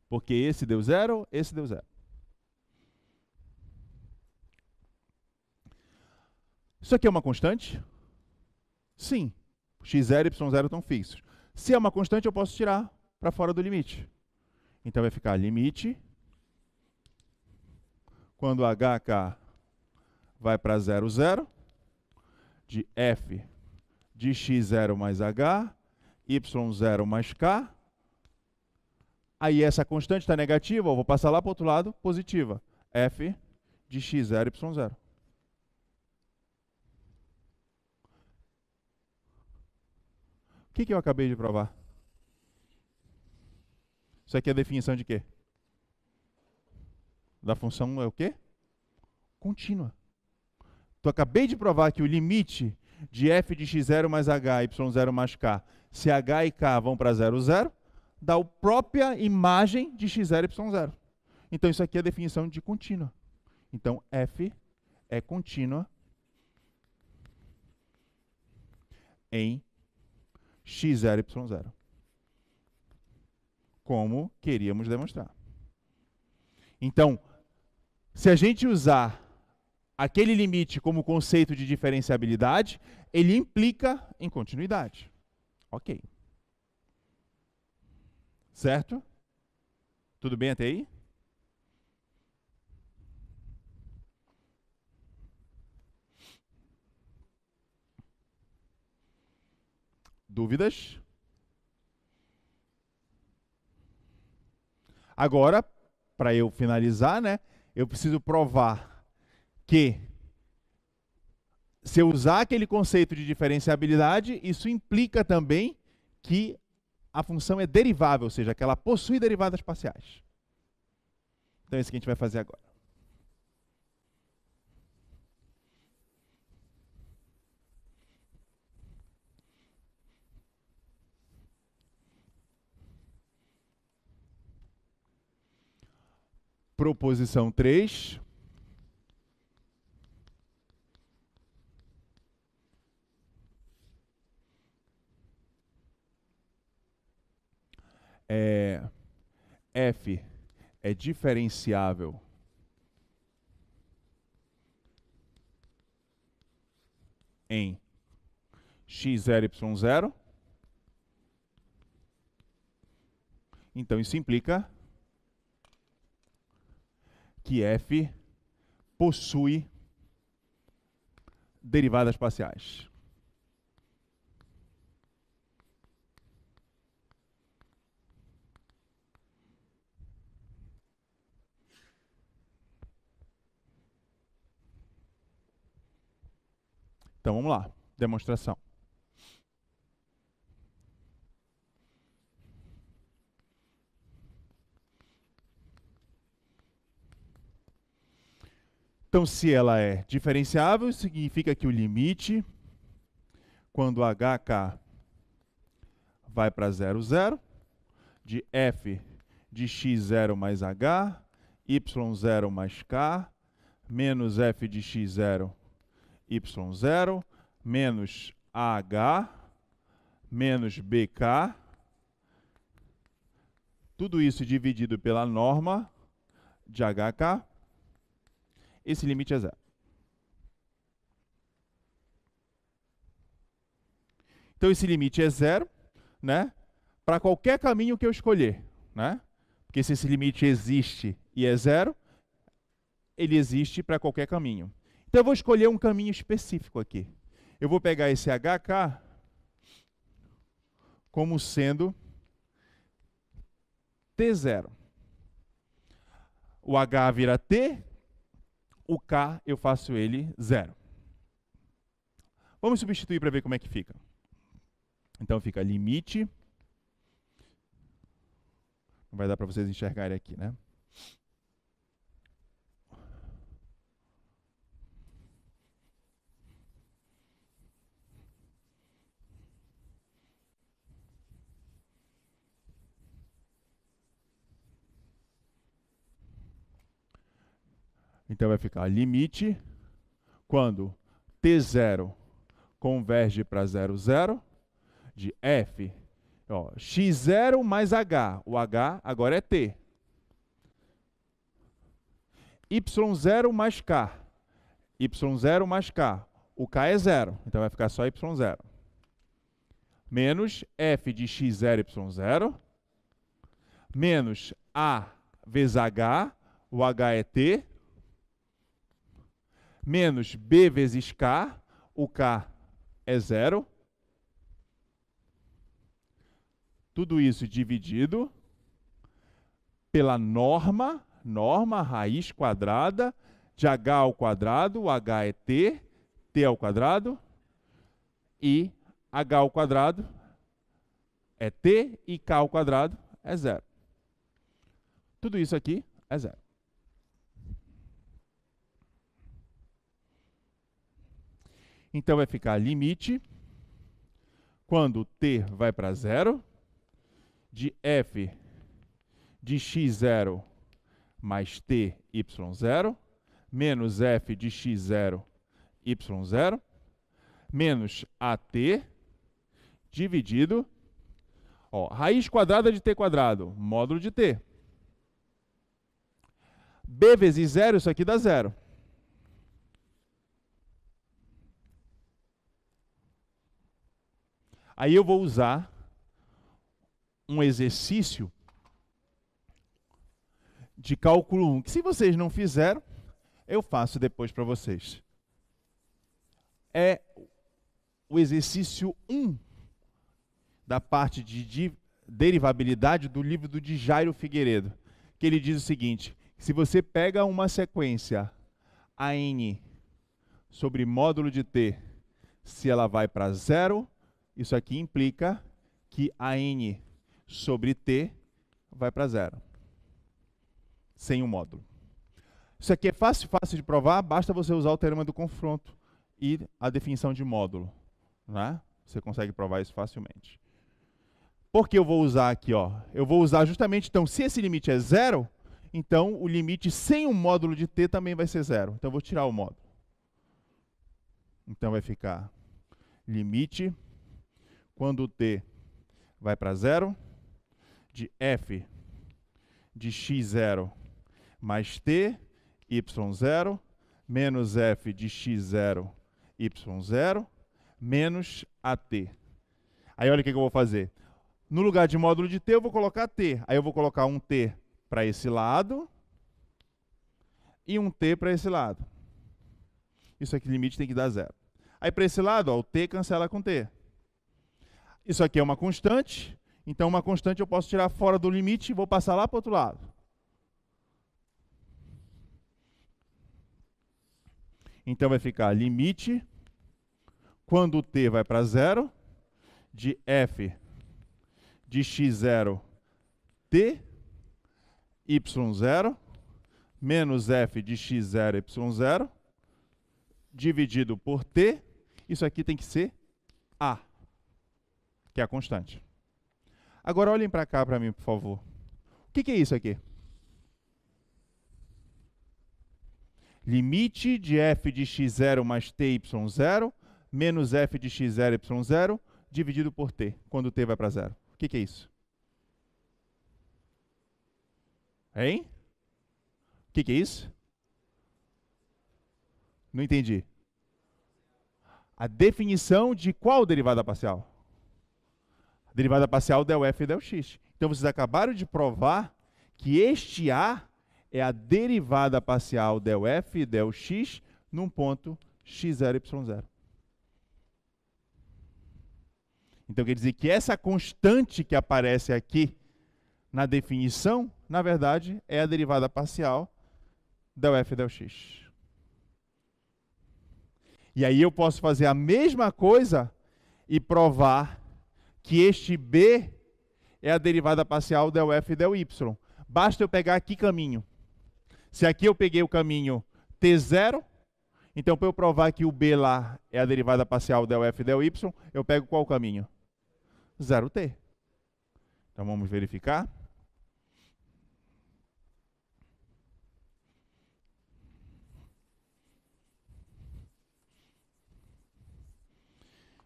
Porque esse deu zero, esse deu zero. Isso aqui é uma constante? Sim. x0 e y0 estão fixos. Se é uma constante, eu posso tirar para fora do limite. Então vai ficar limite quando hk vai para 0, 0, de f de x0 mais h, y0 mais k. Aí essa constante está negativa, eu vou passar lá para o outro lado, positiva. f de x0, y0. O que, que eu acabei de provar? Isso aqui é a definição de quê? Da função é o quê? Contínua. Então, acabei de provar que o limite de f de x0 mais h, y0 mais k, se h e k vão para 0, 0, dá a própria imagem de x0 y0. Então, isso aqui é a definição de contínua. Então, f é contínua em x0, y0. Como queríamos demonstrar. Então, se a gente usar aquele limite como conceito de diferenciabilidade, ele implica em continuidade. Ok. Certo? Tudo bem até aí? Dúvidas? Agora, para eu finalizar, né, eu preciso provar que se eu usar aquele conceito de diferenciabilidade, isso implica também que a função é derivável, ou seja, que ela possui derivadas parciais. Então é isso que a gente vai fazer agora. Proposição 3. é, F é diferenciável. em x0, y0. Então, isso implica que f possui derivadas parciais. Então vamos lá, demonstração. Então, se ela é diferenciável, significa que o limite, quando hk vai para 0, 0, de f de x0 mais h, y0 mais k, menos f de x0 y0 menos AH menos BK, tudo isso dividido pela norma de HK, esse limite é zero. Então esse limite é zero, né? Para qualquer caminho que eu escolher, né? Porque se esse limite existe e é zero, ele existe para qualquer caminho. Então eu vou escolher um caminho específico aqui. Eu vou pegar esse HK como sendo T0. O H vira T, o K eu faço ele zero. Vamos substituir para ver como é que fica. Então fica limite. Não vai dar para vocês enxergarem aqui, né? Então vai ficar limite quando T0 converge para 0, 0, de F, ó, X0 mais H, o H agora é T. Y0 mais K, Y0 mais K, o K é zero, então vai ficar só Y0. Menos F de X0, Y0, menos A vezes H, o H é T, menos B vezes K, o K é zero. Tudo isso dividido pela norma, norma raiz quadrada de h ao quadrado, h é t, t ao quadrado e h ao quadrado é t e k ao quadrado é zero. Tudo isso aqui é zero. Então vai ficar limite quando t vai para zero de f de x0 mais t y0 menos f de x0 y0 menos at dividido ó, raiz quadrada de t quadrado, módulo de t. b vezes zero, isso aqui dá zero. Aí eu vou usar um exercício de cálculo 1, que se vocês não fizeram, eu faço depois para vocês. É o exercício 1 da parte de derivabilidade do livro do de Jairo Figueiredo, que ele diz o seguinte: se você pega uma sequência a n sobre módulo de T, se ela vai para zero isso aqui implica que a n sobre t vai para zero, sem o um módulo. Isso aqui é fácil, fácil de provar, basta você usar o teorema do confronto e a definição de módulo. Né? Você consegue provar isso facilmente. Por que eu vou usar aqui? Ó? Eu vou usar justamente, então, se esse limite é zero, então o limite sem o módulo de t também vai ser zero. Então eu vou tirar o módulo. Então vai ficar limite quando t vai para zero, de f de x0 mais t, y0, menos f de x0, y0, menos at. Aí olha o que, que eu vou fazer. No lugar de módulo de t, eu vou colocar t. Aí eu vou colocar um t para esse lado e um t para esse lado. Isso aqui limite tem que dar zero. Aí para esse lado, ó, o t cancela com t. Isso aqui é uma constante, então uma constante eu posso tirar fora do limite e vou passar lá para o outro lado. Então vai ficar limite, quando t vai para zero, de f de x0 t, y0, menos f de x0, y0, dividido por t, isso aqui tem que ser a que é a constante. Agora olhem para cá para mim, por favor. O que, que é isso aqui? Limite de f de x0 mais t, 0 menos f de x0, y0, dividido por t, quando t vai para zero. O que, que é isso? Hein? O que, que é isso? Não entendi. A definição de qual derivada parcial? derivada parcial del f e del x. Então vocês acabaram de provar que este a é a derivada parcial del f e del x num ponto x0, y0. Então quer dizer que essa constante que aparece aqui na definição, na verdade, é a derivada parcial del f e del x. E aí eu posso fazer a mesma coisa e provar que este B é a derivada parcial del F e del Y. Basta eu pegar aqui caminho. Se aqui eu peguei o caminho T0, então para eu provar que o B lá é a derivada parcial del F e del Y, eu pego qual caminho? 0T. Então vamos verificar.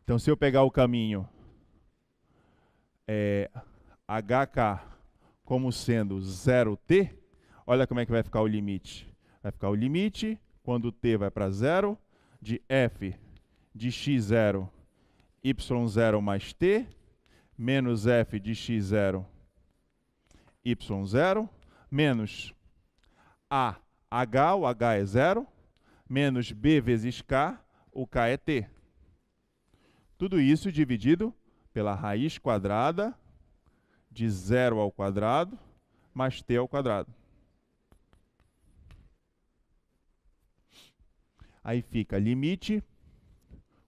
Então, se eu pegar o caminho é, HK como sendo 0T, olha como é que vai ficar o limite. Vai ficar o limite quando T vai para zero de F de X0, Y0 mais T, menos F de X0, Y0, menos A, H, o H é zero, menos B vezes K, o K é T. Tudo isso dividido pela raiz quadrada de zero ao quadrado mais t ao quadrado. Aí fica limite,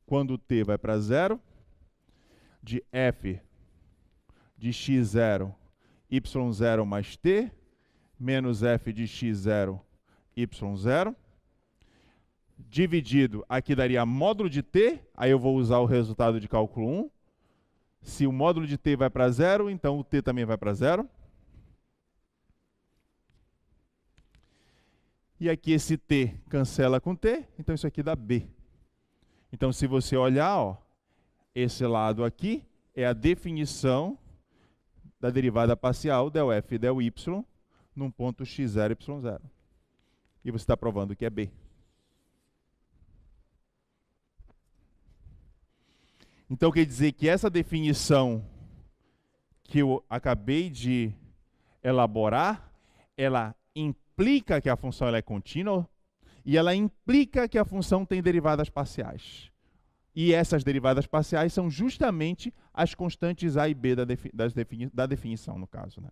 quando t vai para zero, de f de x0, y0 mais t, menos f de x0, y0, dividido, aqui daria módulo de t, aí eu vou usar o resultado de cálculo 1, se o módulo de t vai para zero, então o t também vai para zero. E aqui esse t cancela com t, então isso aqui dá b. Então se você olhar, ó, esse lado aqui é a definição da derivada parcial del f del y num ponto x0, y0. E você está provando que é b. Então quer dizer que essa definição que eu acabei de elaborar, ela implica que a função é contínua e ela implica que a função tem derivadas parciais. E essas derivadas parciais são justamente as constantes a e b da, defini da definição, no caso. Né?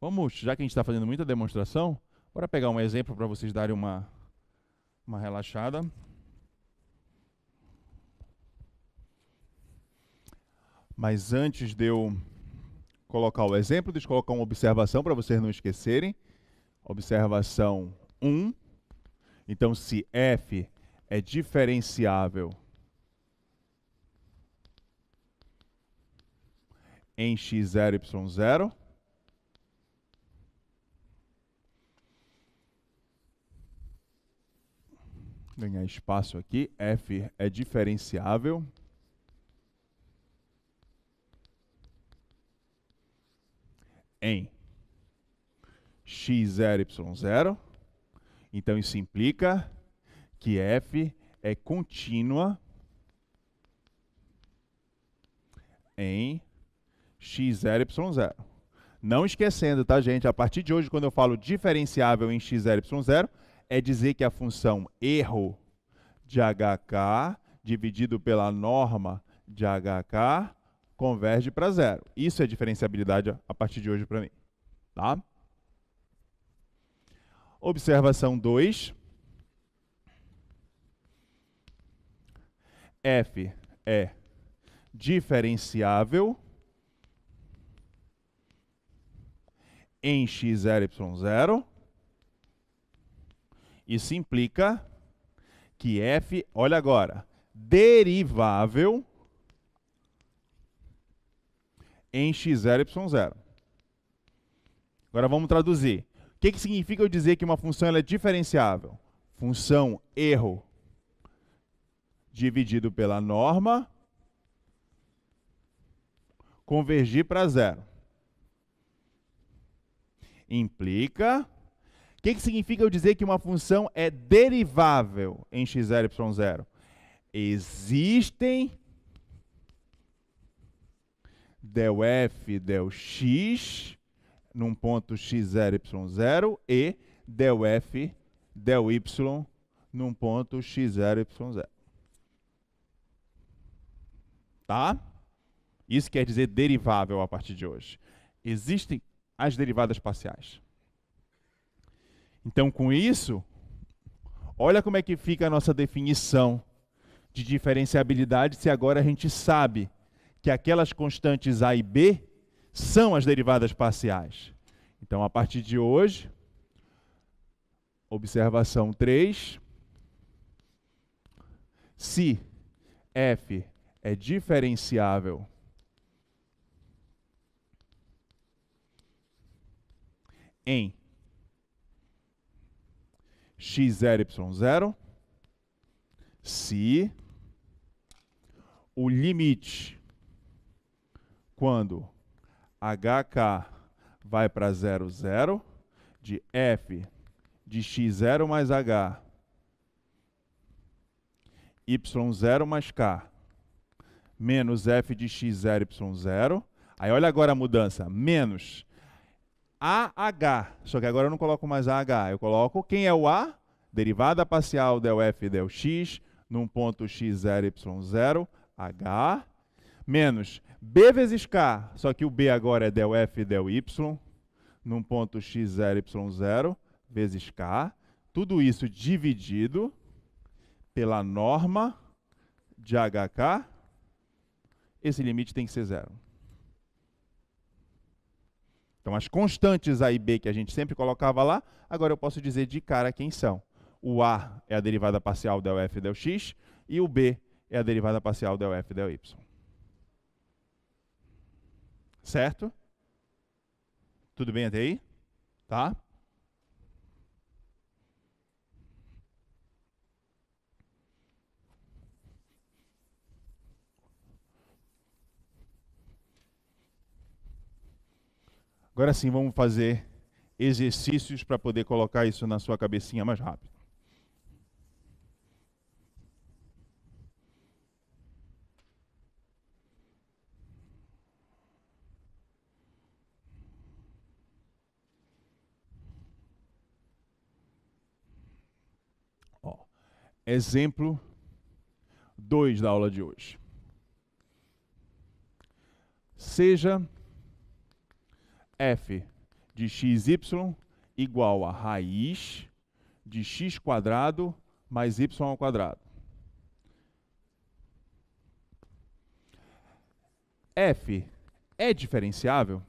Vamos, já que a gente está fazendo muita demonstração, bora pegar um exemplo para vocês darem uma uma relaxada. Mas antes de eu colocar o exemplo, deixa eu colocar uma observação para vocês não esquecerem. Observação 1. Então, se f é diferenciável em x0, y0, ganhar espaço aqui. F é diferenciável. Em x0, y0. Então, isso implica que F é contínua em x0, y0. Não esquecendo, tá, gente? A partir de hoje, quando eu falo diferenciável em x0, y0, é dizer que a função erro de HK dividido pela norma de HK converge para zero. Isso é diferenciabilidade a partir de hoje para mim. Tá? Observação 2. F é diferenciável em x0, y0 isso implica que f, olha agora, derivável em x0, y0. Agora vamos traduzir. O que, que significa eu dizer que uma função é diferenciável? Função erro dividido pela norma convergir para zero. Implica o que, que significa eu dizer que uma função é derivável em x0y0? Existem del f del x num ponto x0, y0 e del f del y num ponto x0, y0. Tá? Isso quer dizer derivável a partir de hoje. Existem as derivadas parciais. Então, com isso, olha como é que fica a nossa definição de diferenciabilidade se agora a gente sabe que aquelas constantes A e B são as derivadas parciais. Então, a partir de hoje, observação 3, se f é diferenciável em x0y0 se o limite quando hk vai para 0, 0 de f de x0 mais h y0 mais k menos f de x0, y0. Aí olha agora a mudança. Menos AH. Só que agora eu não coloco mais AH, eu coloco quem é o A? Derivada parcial del f del x num ponto x0, y0, H, menos B vezes K, só que o B agora é del f del y, num ponto x0, y0, vezes K, tudo isso dividido pela norma de HK, esse limite tem que ser zero. Então, as constantes A e B que a gente sempre colocava lá, agora eu posso dizer de cara quem são. O A é a derivada parcial del f del x e o B é a derivada parcial del f del y. Certo? Tudo bem até aí? Tá? Agora sim, vamos fazer exercícios para poder colocar isso na sua cabecinha mais rápido. Ó, exemplo 2 da aula de hoje. Seja f de xy igual a raiz de x quadrado mais y ao quadrado. f é diferenciável?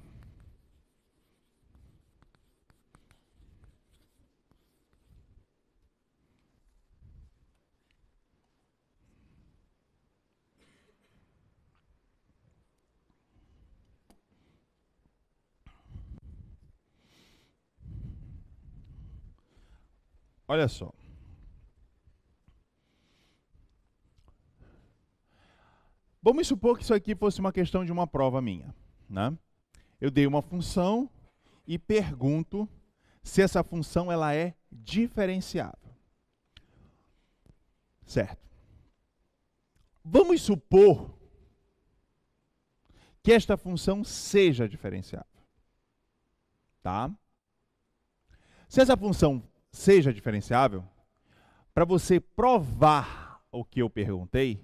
Olha só. Vamos supor que isso aqui fosse uma questão de uma prova minha. Né? Eu dei uma função e pergunto se essa função ela é diferenciável. Certo. Vamos supor que esta função seja diferenciável. Tá? Se essa função seja diferenciável, para você provar o que eu perguntei,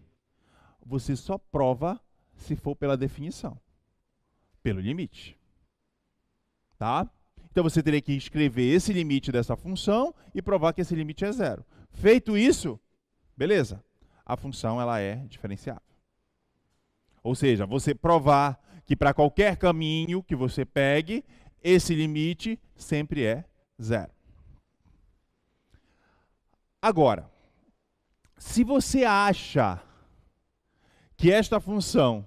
você só prova se for pela definição, pelo limite. Tá? Então você teria que escrever esse limite dessa função e provar que esse limite é zero. Feito isso, beleza, a função ela é diferenciável. Ou seja, você provar que para qualquer caminho que você pegue, esse limite sempre é zero. Agora, se você acha que esta função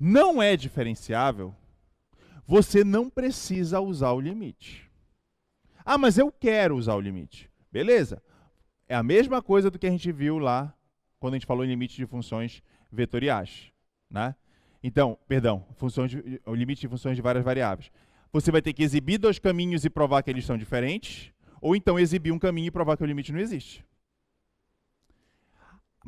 não é diferenciável, você não precisa usar o limite. Ah, mas eu quero usar o limite. Beleza? É a mesma coisa do que a gente viu lá quando a gente falou em limite de funções vetoriais, né? Então, perdão, funções de, o limite de funções de várias variáveis. Você vai ter que exibir dois caminhos e provar que eles são diferentes, ou então exibir um caminho e provar que o limite não existe.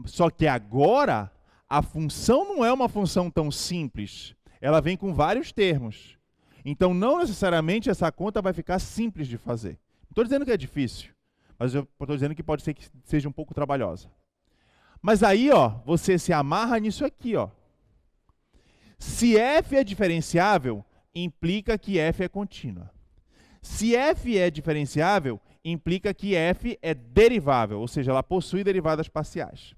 Só que agora, a função não é uma função tão simples. Ela vem com vários termos. Então, não necessariamente essa conta vai ficar simples de fazer. Não estou dizendo que é difícil, mas eu estou dizendo que pode ser que seja um pouco trabalhosa. Mas aí, ó, você se amarra nisso aqui, ó. Se f é diferenciável, implica que f é contínua. Se f é diferenciável, implica que f é derivável, ou seja, ela possui derivadas parciais.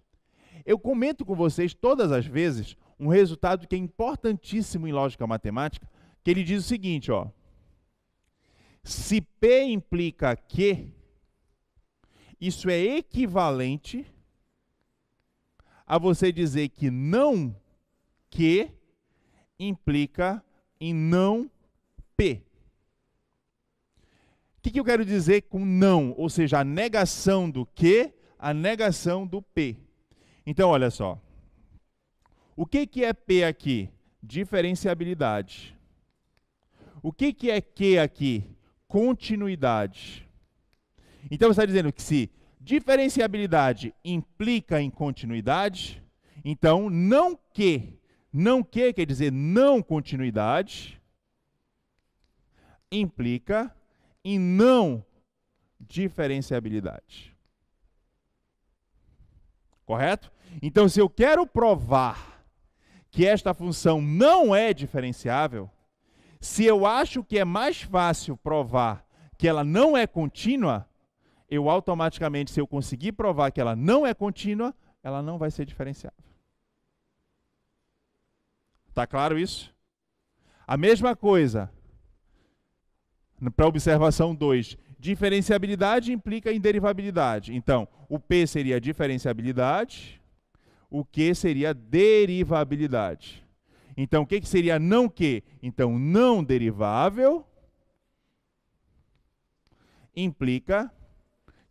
Eu comento com vocês todas as vezes um resultado que é importantíssimo em lógica matemática, que ele diz o seguinte, ó. Se P implica Q, isso é equivalente a você dizer que não Q implica em não P. O que, que eu quero dizer com não? Ou seja, a negação do que, a negação do P. Então, olha só. O que, que é P aqui? Diferenciabilidade. O que, que é Q aqui? Continuidade. Então, você está dizendo que se diferenciabilidade implica em continuidade, então não que, não que quer dizer não continuidade, implica e não diferenciabilidade. Correto? Então, se eu quero provar que esta função não é diferenciável, se eu acho que é mais fácil provar que ela não é contínua, eu automaticamente, se eu conseguir provar que ela não é contínua, ela não vai ser diferenciável. Tá claro isso? A mesma coisa, para observação 2. Diferenciabilidade implica em derivabilidade. Então, o P seria diferenciabilidade, o Q seria derivabilidade. Então, o que, que seria não Q? Então, não derivável implica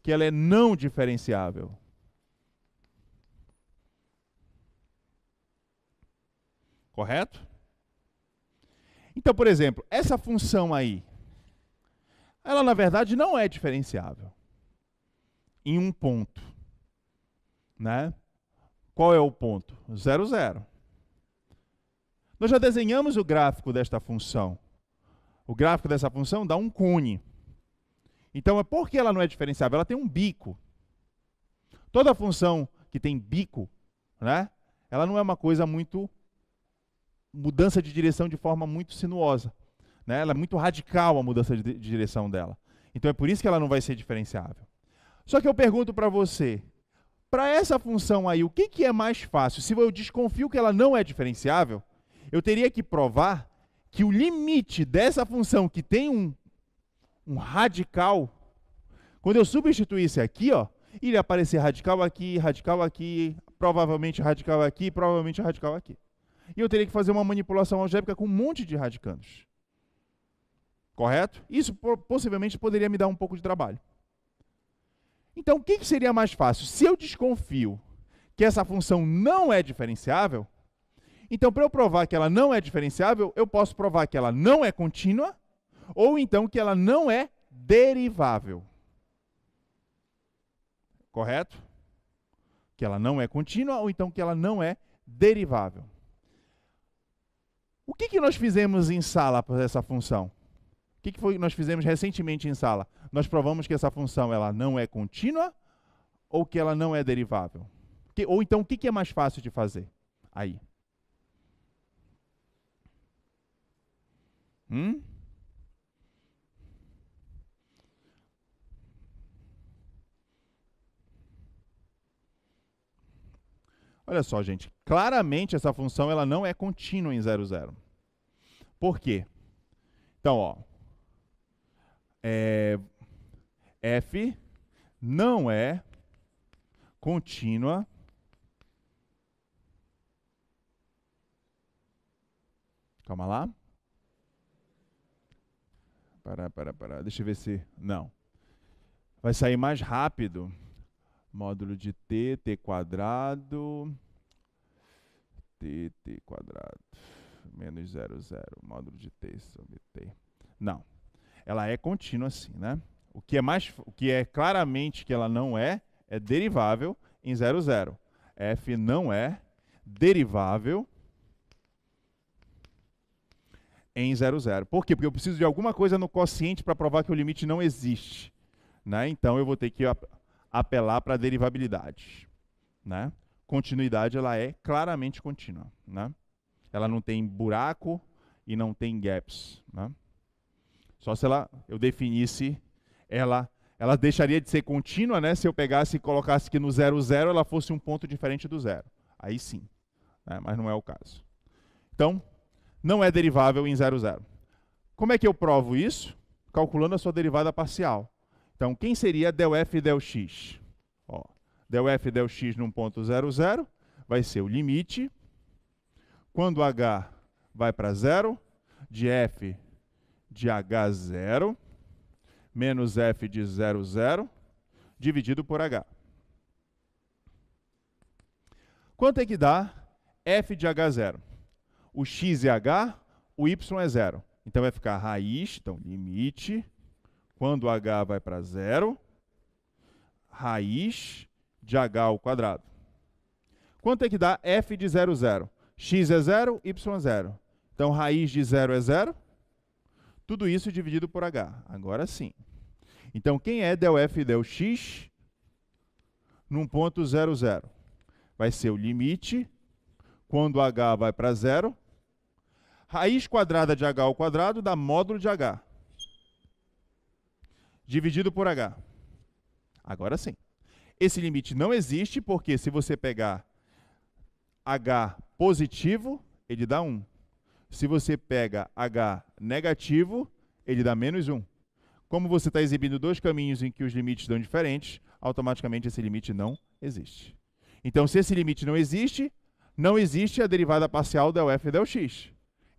que ela é não diferenciável. Correto? Então, por exemplo, essa função aí, ela na verdade não é diferenciável em um ponto, né? Qual é o ponto? Zero, zero. Nós já desenhamos o gráfico desta função. O gráfico dessa função dá um cone. Então, é por que ela não é diferenciável? Ela tem um bico. Toda função que tem bico, né? Ela não é uma coisa muito mudança de direção de forma muito sinuosa. Né? Ela é muito radical a mudança de, de direção dela. Então é por isso que ela não vai ser diferenciável. Só que eu pergunto para você, para essa função aí, o que, que é mais fácil? Se eu desconfio que ela não é diferenciável, eu teria que provar que o limite dessa função que tem um, um radical, quando eu substituísse aqui, ó, iria aparecer radical aqui, radical aqui, provavelmente radical aqui, provavelmente radical aqui. E eu teria que fazer uma manipulação algébrica com um monte de radicandos. Correto? Isso possivelmente poderia me dar um pouco de trabalho. Então, o que seria mais fácil? Se eu desconfio que essa função não é diferenciável, então, para eu provar que ela não é diferenciável, eu posso provar que ela não é contínua ou então que ela não é derivável. Correto? Que ela não é contínua ou então que ela não é derivável. O que, que nós fizemos em sala para essa função? que, que foi nós fizemos recentemente em sala? Nós provamos que essa função ela não é contínua ou que ela não é derivável. Que, ou então, o que, que é mais fácil de fazer? Aí. Hum? Olha só, gente. Claramente essa função ela não é contínua em 0,0. Por quê? Então, ó, é, f não é contínua Calma lá. Parar, parar, parar. Deixa eu ver se. Não. Vai sair mais rápido. Módulo de t, t quadrado. t, t quadrado. Menos zero zero. Módulo de t sobre t. Não ela é contínua assim, né? O que é mais, o que é claramente que ela não é, é derivável em 0, 0. F não é derivável em 0, 0. Por quê? Porque eu preciso de alguma coisa no quociente para provar que o limite não existe. Né? Então eu vou ter que apelar para a derivabilidade. Né? Continuidade ela é claramente contínua. Né? Ela não tem buraco e não tem gaps. Né? Só se ela eu definisse ela ela deixaria de ser contínua, né? Se eu pegasse e colocasse que no zero zero ela fosse um ponto diferente do zero. Aí sim, né? mas não é o caso. Então, não é derivável em zero zero. Como é que eu provo isso? Calculando a sua derivada parcial. Então, quem seria del f del x? Ó, del f del x num ponto zero zero vai ser o limite quando h vai para 0 de f de H0 menos F de zero dividido por H. Quanto é que dá F de H0? O x é H, o y é zero. Então vai ficar raiz, então limite, quando H vai para zero, raiz de H ao quadrado. Quanto é que dá F de zero, zero? x é zero, y é zero. Então raiz de zero é zero. Tudo isso dividido por H. Agora sim. Então, quem é del f del x num ponto zero, zero? Vai ser o limite quando h vai para zero, raiz quadrada de h ao quadrado dá módulo de h, dividido por h. Agora sim. Esse limite não existe porque se você pegar h positivo, ele dá 1. Se você pega H negativo, ele dá menos 1. Como você está exibindo dois caminhos em que os limites dão diferentes, automaticamente esse limite não existe. Então, se esse limite não existe, não existe a derivada parcial del f del x.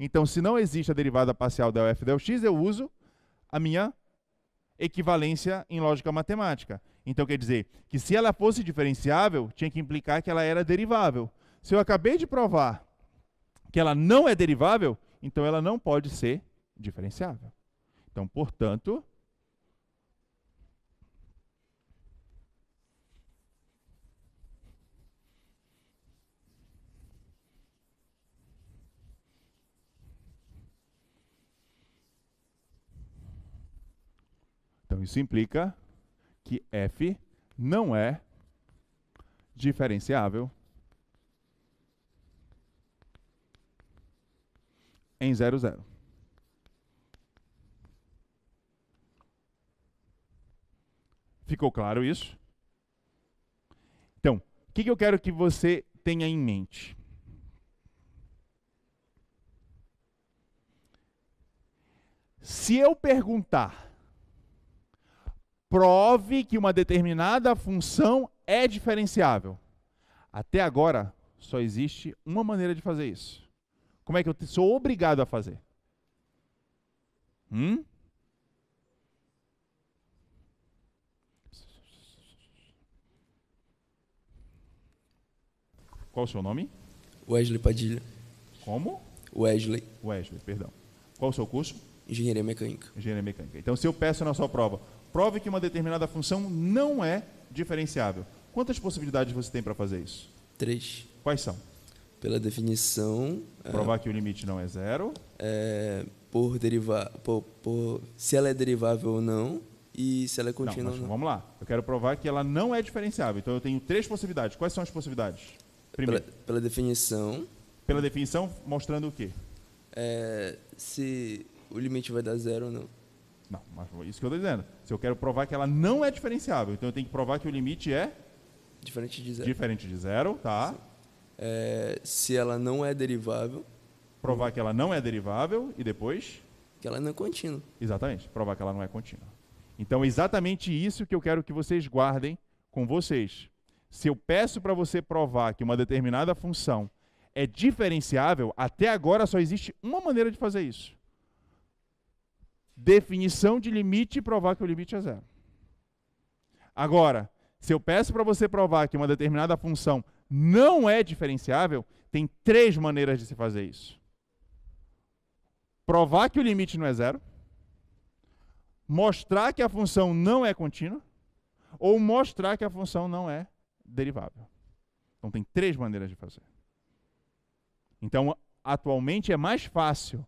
Então, se não existe a derivada parcial del f del x, eu uso a minha equivalência em lógica matemática. Então, quer dizer que se ela fosse diferenciável, tinha que implicar que ela era derivável. Se eu acabei de provar que ela não é derivável, então ela não pode ser diferenciável. Então, portanto, Então, isso implica que f não é diferenciável em 00. Ficou claro isso? Então, o que, que eu quero que você tenha em mente? Se eu perguntar, prove que uma determinada função é diferenciável. Até agora, só existe uma maneira de fazer isso. Como é que eu sou obrigado a fazer? Hum? Qual o seu nome? Wesley Padilha. Como? Wesley. Wesley, perdão. Qual o seu curso? Engenharia mecânica. Engenharia mecânica. Então, se eu peço na sua prova, prove que uma determinada função não é diferenciável. Quantas possibilidades você tem para fazer isso? Três. Quais são? pela definição. É, provar é, que o limite não é zero. É, por derivar, por, por, se ela é derivável ou não e se ela é contínua não, ou não. Vamos lá. Eu quero provar que ela não é diferenciável. Então eu tenho três possibilidades. Quais são as possibilidades? Primeiro. Pela, pela definição. Pela definição, mostrando o quê? É, se o limite vai dar zero ou não. Não, mas isso que eu estou dizendo. Se eu quero provar que ela não é diferenciável, então eu tenho que provar que o limite é. Diferente de zero. Diferente de zero, tá? Sim é, se ela não é derivável. Provar que ela não é derivável e depois. Que ela não é contínua. Exatamente, provar que ela não é contínua. Então, é exatamente isso que eu quero que vocês guardem com vocês. Se eu peço para você provar que uma determinada função é diferenciável, até agora só existe uma maneira de fazer isso: definição de limite e provar que o limite é zero. Agora, se eu peço para você provar que uma determinada função não é diferenciável, tem três maneiras de se fazer isso: provar que o limite não é zero, mostrar que a função não é contínua, ou mostrar que a função não é derivável. Então, tem três maneiras de fazer. Então, atualmente é mais fácil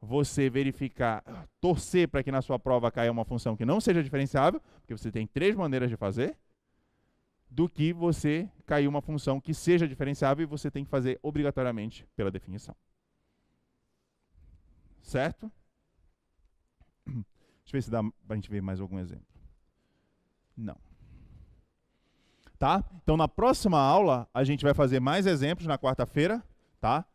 você verificar, torcer para que na sua prova caia uma função que não seja diferenciável, porque você tem três maneiras de fazer do que você cair uma função que seja diferenciável e você tem que fazer obrigatoriamente pela definição. Certo? Deixa eu ver se dá para a gente ver mais algum exemplo. Não. Tá? Então, na próxima aula, a gente vai fazer mais exemplos na quarta-feira, tá?